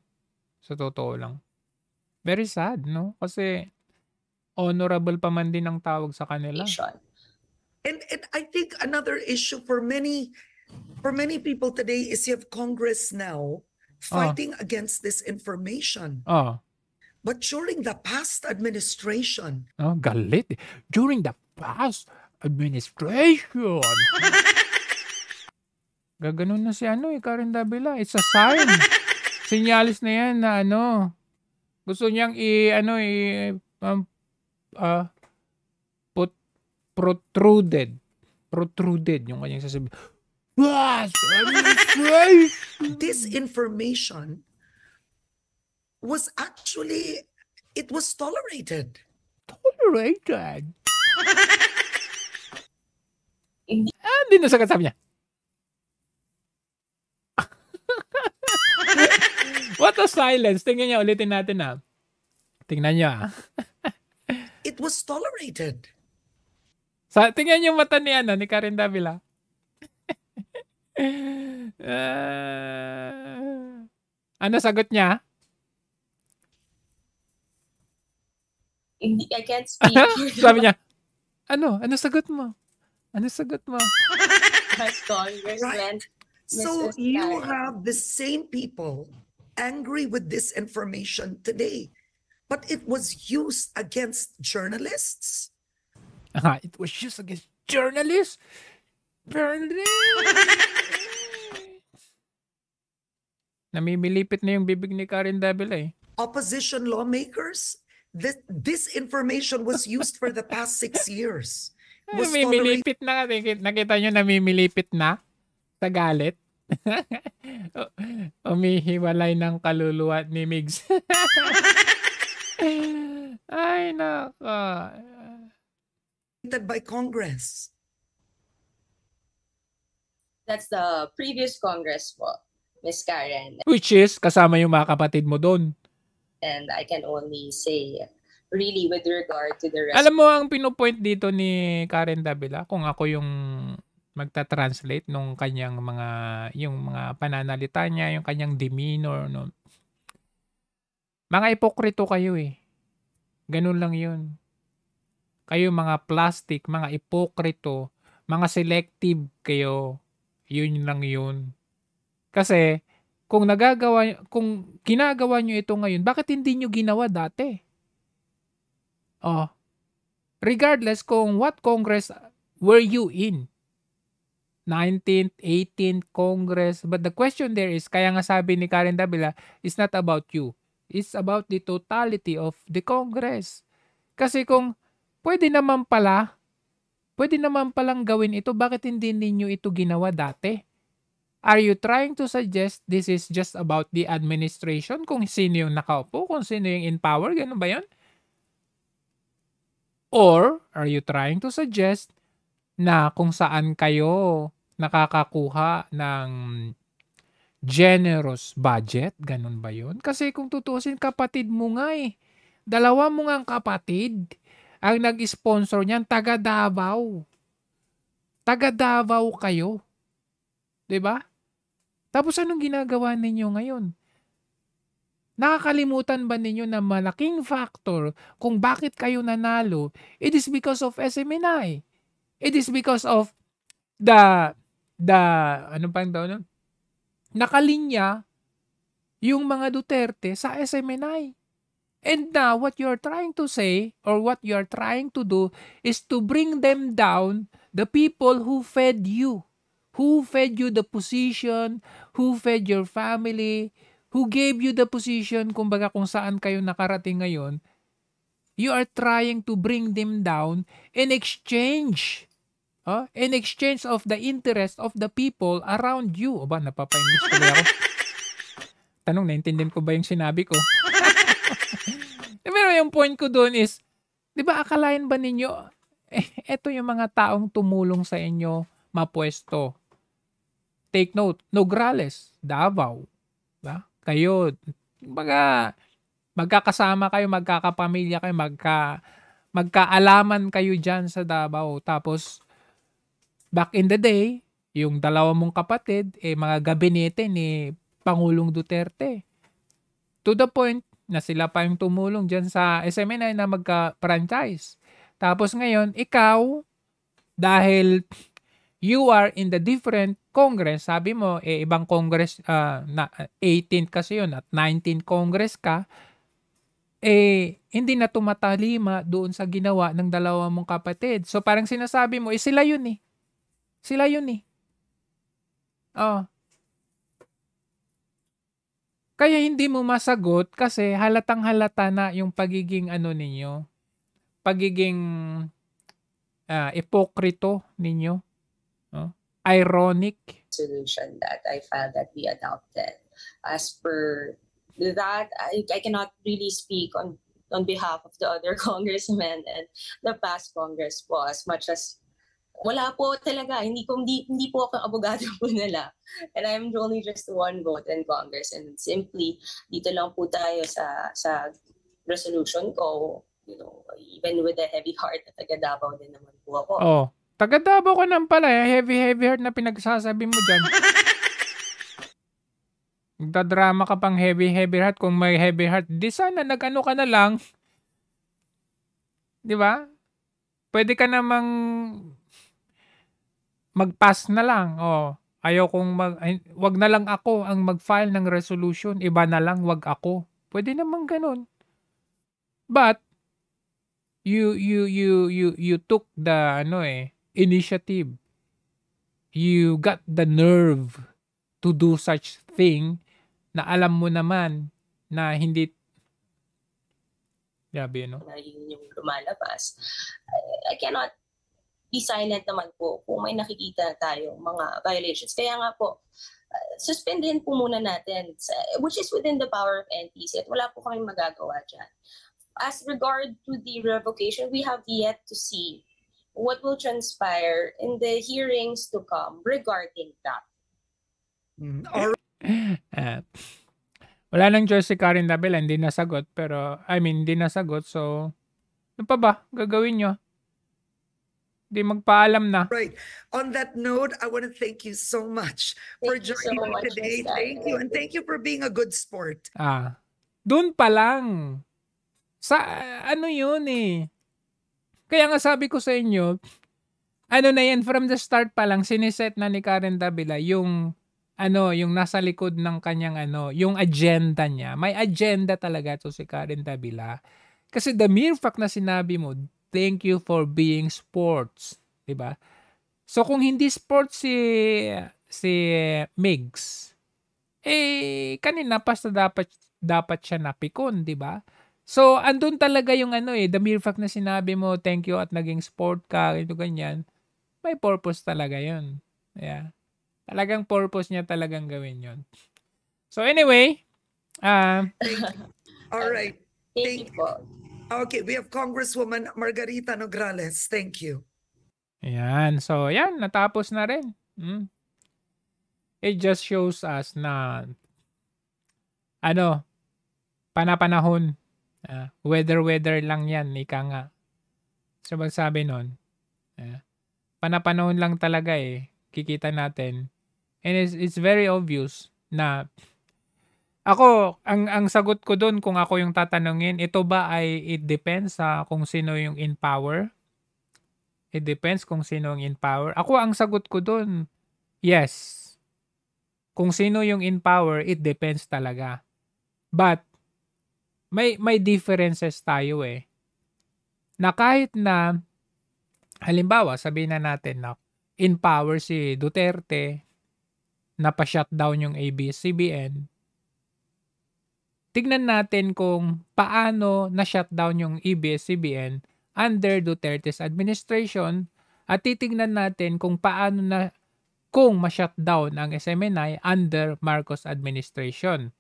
Sa totoo lang. Very sad, no? Kasi, honorable pa man din ang tawag sa kanila. And, and I think another issue for many, for many people today is you have Congress now fighting oh. against this information. Oh. But during the past administration. Oh, galit. During the past administration. Gaganon na si ano eh, Karen Davila. It's a sign. Sinyalis na yan na ano. Gusto niyang i, ano, i, eh, um, uh, put, protruded. Protruded yung kanyang sasabihin. Yes! This information was actually, it was tolerated. Tolerated? Hindi. Ah, hindi na sagot sabi niya. What a silence. Tingnan niya, ulitin natin ha. Ah. Tingnan niyo ah. It was tolerated. Sa tingnan niyo mata ni ano ni Karen Davila. uh, ano sagot niya? Hindi, I can't speak. Sabi niya, ano? Ano sagot mo? Ano sagot mo? Congressman. Right. So you have the same people angry with this information today. But it was used against journalists. Uh, it was used against journalists? Journalists! Namimilipit na yung bibig ni Karen Davila eh. Opposition lawmakers, this, this information was used for the past six years. Ano, namimilipit na nga. Nakita nyo, namimilipit na sa galit. Umihiwalay ng kaluluwa ni Migs. Ay, nako. By Congress. That's the previous Congress po, Miss Karen. Which is, kasama yung mga kapatid mo doon. And I can only say really with regard to the rest. Alam mo ang pinupoint dito ni Karen Davila kung ako yung magta-translate nung kanyang mga yung mga pananalita niya, yung kanyang demeanor no. Mga ipokrito kayo eh. Ganun lang 'yun. Kayo mga plastic, mga ipokrito, mga selective kayo. Yun lang 'yun. Kasi kung nagagawa kung ginagawa niyo ito ngayon, bakit hindi niyo ginawa dati? Oh, regardless kung what Congress were you in. 19th, 18th Congress. But the question there is, kaya nga sabi ni Karen Davila, it's not about you. It's about the totality of the Congress. Kasi kung pwede naman pala, pwede naman palang gawin ito, bakit hindi ninyo ito ginawa dati? Are you trying to suggest this is just about the administration? Kung sino yung nakaupo, kung sino yung in power, ganun ba yon? Or are you trying to suggest na kung saan kayo nakakakuha ng generous budget? Ganun ba yun? Kasi kung tutusin, kapatid mo nga eh. Dalawa mo nga kapatid ang nag-sponsor niyan, taga Davao. Taga Davao kayo. 'Di ba? Tapos anong ginagawa ninyo ngayon? Nakakalimutan ba ninyo na malaking factor kung bakit kayo nanalo? It is because of SMNI. It is because of the the anong pang daw nun? Nakalinya yung mga Duterte sa SMNI. And now what are trying to say or what you are trying to do is to bring them down the people who fed you. Who fed you the position, who fed your family, who gave you the position, kumbaga kung saan kayo nakarating ngayon, you are trying to bring them down in exchange. Uh, in exchange of the interest of the people around you. O ba, napapainis ko ako. Tanong, naintindihan ko ba yung sinabi ko? Pero yung point ko doon is, di ba akalain ba ninyo, eh, eto yung mga taong tumulong sa inyo mapuesto. Take note, Nograles, Davao, ba? kayo. Baga, magkakasama kayo, magkakapamilya kayo, magka, magkaalaman kayo dyan sa Davao. Tapos, back in the day, yung dalawa mong kapatid, eh, mga gabinete ni Pangulong Duterte. To the point na sila pa yung tumulong dyan sa SMNI na magka-franchise. Tapos ngayon, ikaw, dahil you are in the different Congress, sabi mo, eh, ibang Congress, uh, na 18 eh, kasi yun, at 19 Congress ka, eh, hindi na tumatalima doon sa ginawa ng dalawa mong kapatid. So, parang sinasabi mo, eh, sila yun eh. Sila yun eh. Oh. Kaya hindi mo masagot kasi halatang halata na yung pagiging ano ninyo, pagiging uh, ipokrito ninyo Oh. Ironic. Solution that I found that we adopted. As per that, I, I cannot really speak on on behalf of the other congressmen and the past congress po as much as wala po talaga hindi ko hindi, hindi po ako abogado po nila and I'm only just one vote in congress and simply dito lang po tayo sa sa resolution ko you know even with a heavy heart at taga Davao din naman po ako oh Taga Davao ka naman pala, eh. heavy heavy heart na pinagsasabi mo diyan. Nagdadrama ka pang heavy heavy heart kung may heavy heart. Di sana nag-ano ka na lang. 'Di ba? Pwede ka namang mag-pass na lang. O, ayaw kong mag wag na lang ako ang mag-file ng resolution, iba na lang wag ako. Pwede namang ganun. But you you you you you took the ano eh initiative. You got the nerve to do such thing na alam mo naman na hindi Grabe, no? Na yun yung lumalabas. I cannot be silent naman po kung may nakikita tayo mga violations. Kaya nga po, uh, suspendin po muna natin, which is within the power of NTC at wala po kaming magagawa dyan. As regard to the revocation, we have yet to see what will transpire in the hearings to come regarding that. or... Mm. uh, eh, wala nang Joyce si Karen Dabela, hindi nasagot. Pero, I mean, hindi nasagot. So, ano pa ba gagawin nyo? Di magpaalam na. Right. On that note, I want to thank you so much thank for joining so much today. Thank you. And thank you for being a good sport. Ah. Doon pa lang. Sa, ano yun eh kaya nga sabi ko sa inyo, ano na yan, from the start pa lang, siniset na ni Karen Davila yung ano, yung nasa likod ng kanyang ano, yung agenda niya. May agenda talaga to si Karen Davila. Kasi the mere fact na sinabi mo, thank you for being sports. ba? Diba? So kung hindi sports si, si Migs, eh, kanina pa sa dapat, dapat siya napikon, ba? Diba? So, andun talaga yung ano eh, the mere fact na sinabi mo, thank you at naging sport ka, ito ganyan, may purpose talaga yun. Yeah. Talagang purpose niya talagang gawin yon So anyway, uh, All right. Thank, you ah, Okay, we have Congresswoman Margarita Nograles. Thank you. Ayan. So, yan. Natapos na rin. Hmm. It just shows us na ano, panapanahon Uh, ah, weather-weather lang yan, ika nga. So magsabi nun, uh, ah, panapanahon lang talaga eh, kikita natin. And it's, it's very obvious na ako, ang, ang sagot ko doon kung ako yung tatanungin, ito ba ay it depends sa ah, kung sino yung in power? It depends kung sino yung in power. Ako, ang sagot ko doon, yes. Kung sino yung in power, it depends talaga. But, may may differences tayo eh. Na kahit na halimbawa sabihin na natin na in power si Duterte na pa-shutdown yung ABS-CBN. Tignan natin kung paano na-shutdown yung ABS-CBN under Duterte's administration at titingnan natin kung paano na kung ma-shutdown ang SMNI under Marcos administration.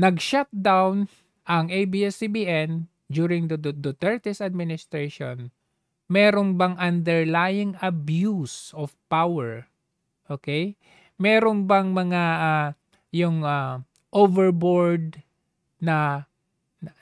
Nag-shutdown ang ABS-CBN during the Duterte's administration, merong bang underlying abuse of power? Okay? Merong bang mga uh, yung uh, overboard na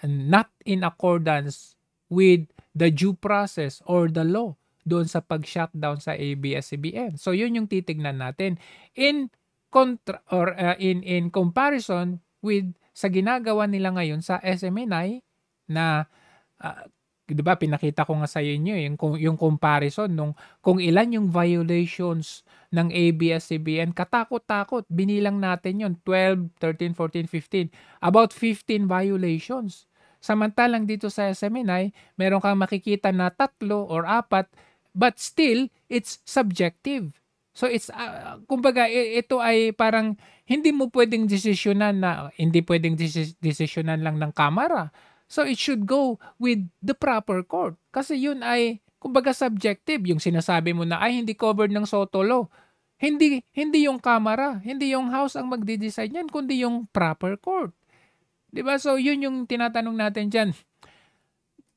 not in accordance with the due process or the law doon sa pag-shutdown sa ABS-CBN. So yun yung titignan natin in contra or uh, in in comparison with sa ginagawa nila ngayon sa SMNI na uh, 'di ba pinakita ko nga sa inyo eh, yung yung comparison nung kung ilan yung violations ng ABS-CBN katakot-takot binilang natin yon 12, 13, 14, 15 about 15 violations samantalang dito sa SMNI meron kang makikita na tatlo or apat but still it's subjective So it's uh, kumbaga ito ay parang hindi mo pwedeng desisyonan na hindi pwedeng desis- desisyonan lang ng kamera. So it should go with the proper court kasi yun ay kumbaga subjective yung sinasabi mo na ay hindi covered ng SOTO law. Hindi hindi yung kamera, hindi yung house ang magde-decide niyan kundi yung proper court. 'Di ba? So yun yung tinatanong natin diyan.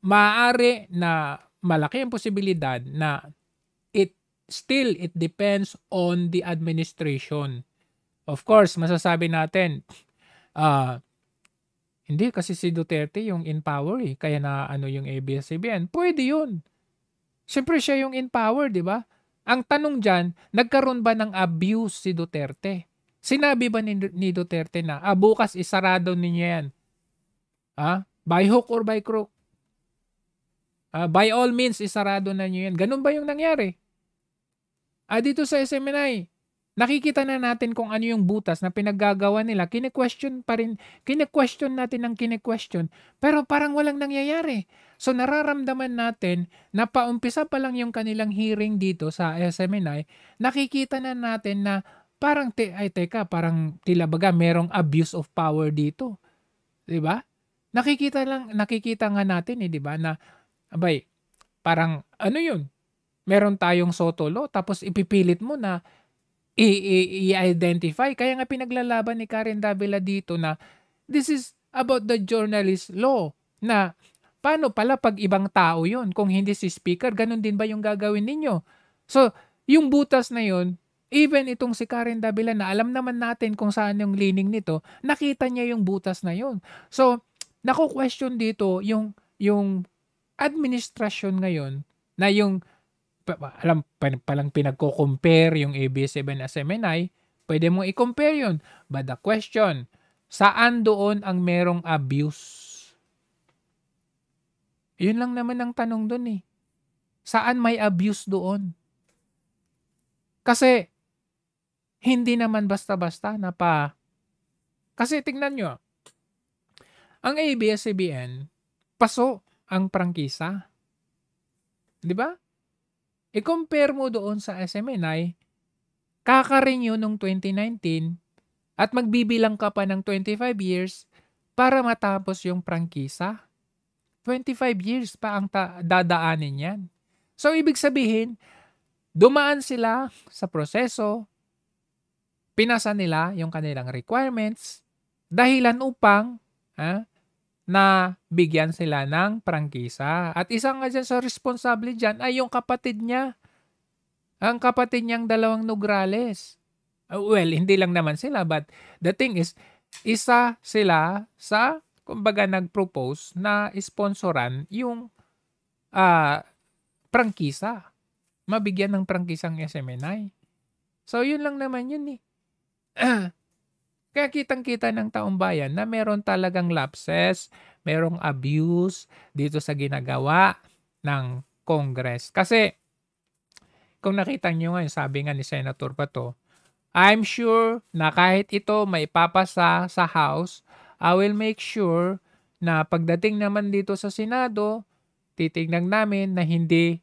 Maaari na malaki ang posibilidad na still it depends on the administration. Of course, masasabi natin uh, hindi kasi si Duterte yung in power eh, kaya na ano yung ABS-CBN. Pwede 'yun. Siyempre siya yung in power, 'di ba? Ang tanong diyan, nagkaroon ba ng abuse si Duterte? Sinabi ba ni, ni Duterte na ah, bukas isarado niya yan? Ha? Ah, by hook or by crook? Uh, by all means isarado na niyo yan. Ganun ba yung nangyari? Ah, dito sa SMNI, nakikita na natin kung ano yung butas na pinaggagawa nila. Kine-question pa rin, kine-question natin ang kine-question, pero parang walang nangyayari. So nararamdaman natin na paumpisa pa lang yung kanilang hearing dito sa SMNI, nakikita na natin na parang, te, ay teka, parang tila baga merong abuse of power dito. 'Di ba? Nakikita lang, nakikita nga natin eh, 'di ba, na abay, parang ano 'yun? meron tayong sotolo tapos ipipilit mo na i-identify. Kaya nga pinaglalaban ni Karen Davila dito na this is about the journalist law na paano pala pag ibang tao yon kung hindi si speaker, ganun din ba yung gagawin ninyo? So, yung butas na yon even itong si Karen Davila na alam naman natin kung saan yung leaning nito, nakita niya yung butas na yon. So, nako-question dito yung yung administrasyon ngayon na yung alam palang pinagko-compare yung ab 7 smni pwede mo i-compare yun. But the question, saan doon ang merong abuse? Yun lang naman ang tanong doon eh. Saan may abuse doon? Kasi, hindi naman basta-basta na pa... Kasi tignan nyo, ang ABS-CBN, paso ang prangkisa. Di ba? i-compare mo doon sa SMNI, kaka-renew nung 2019 at magbibilang ka pa ng 25 years para matapos yung prangkisa. 25 years pa ang ta- dadaanin yan. So, ibig sabihin, dumaan sila sa proseso, pinasa nila yung kanilang requirements, dahilan upang ha, ah, na bigyan sila ng prangkisa. At isang nga dyan sa responsable dyan ay yung kapatid niya. Ang kapatid niyang dalawang Nograles. Well, hindi lang naman sila but the thing is, isa sila sa kumbaga nag-propose na sponsoran yung uh, prangkisa. Mabigyan ng prangkisang SMNI. So, yun lang naman yun eh. Kaya kitang-kita ng taong bayan na meron talagang lapses, merong abuse dito sa ginagawa ng Congress. Kasi kung nakita nyo ngayon, sabi nga ni Senator pa to, I'm sure na kahit ito may papasa sa House, I will make sure na pagdating naman dito sa Senado, titignan namin na hindi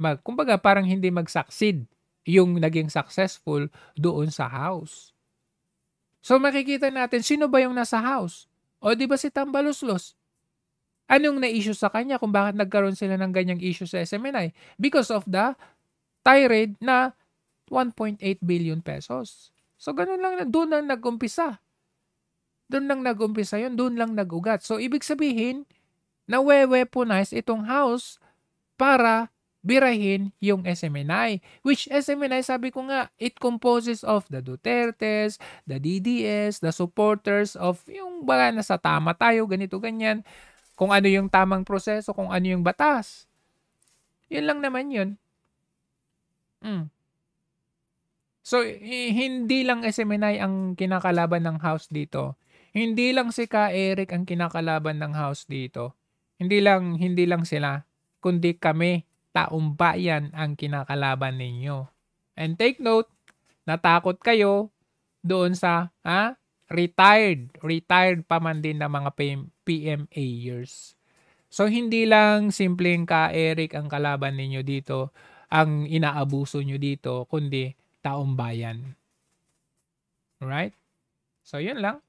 mag, kumbaga parang hindi mag-succeed yung naging successful doon sa House. So makikita natin sino ba yung nasa house? O di ba si Tambaluslos? Anong na-issue sa kanya kung bakit nagkaroon sila ng ganyang issue sa SMNI? Because of the tirade na 1.8 billion pesos. So ganun lang, doon lang nag-umpisa. Doon lang nag-umpisa yun, doon lang nag-ugat. So ibig sabihin, na weaponize itong house para birahin yung SMNI. Which SMNI, sabi ko nga, it composes of the Dutertes, the DDS, the supporters of yung baga sa tama tayo, ganito, ganyan. Kung ano yung tamang proseso, kung ano yung batas. Yun lang naman yun. Mm. So, hindi lang SMNI ang kinakalaban ng house dito. Hindi lang si Ka Eric ang kinakalaban ng house dito. Hindi lang hindi lang sila kundi kami taong bayan ang kinakalaban ninyo. And take note, natakot kayo doon sa ha? retired, retired pa man din ng mga PMA years. So hindi lang simpleng ka Eric ang kalaban ninyo dito, ang inaabuso nyo dito, kundi taong bayan. Right? So yun lang.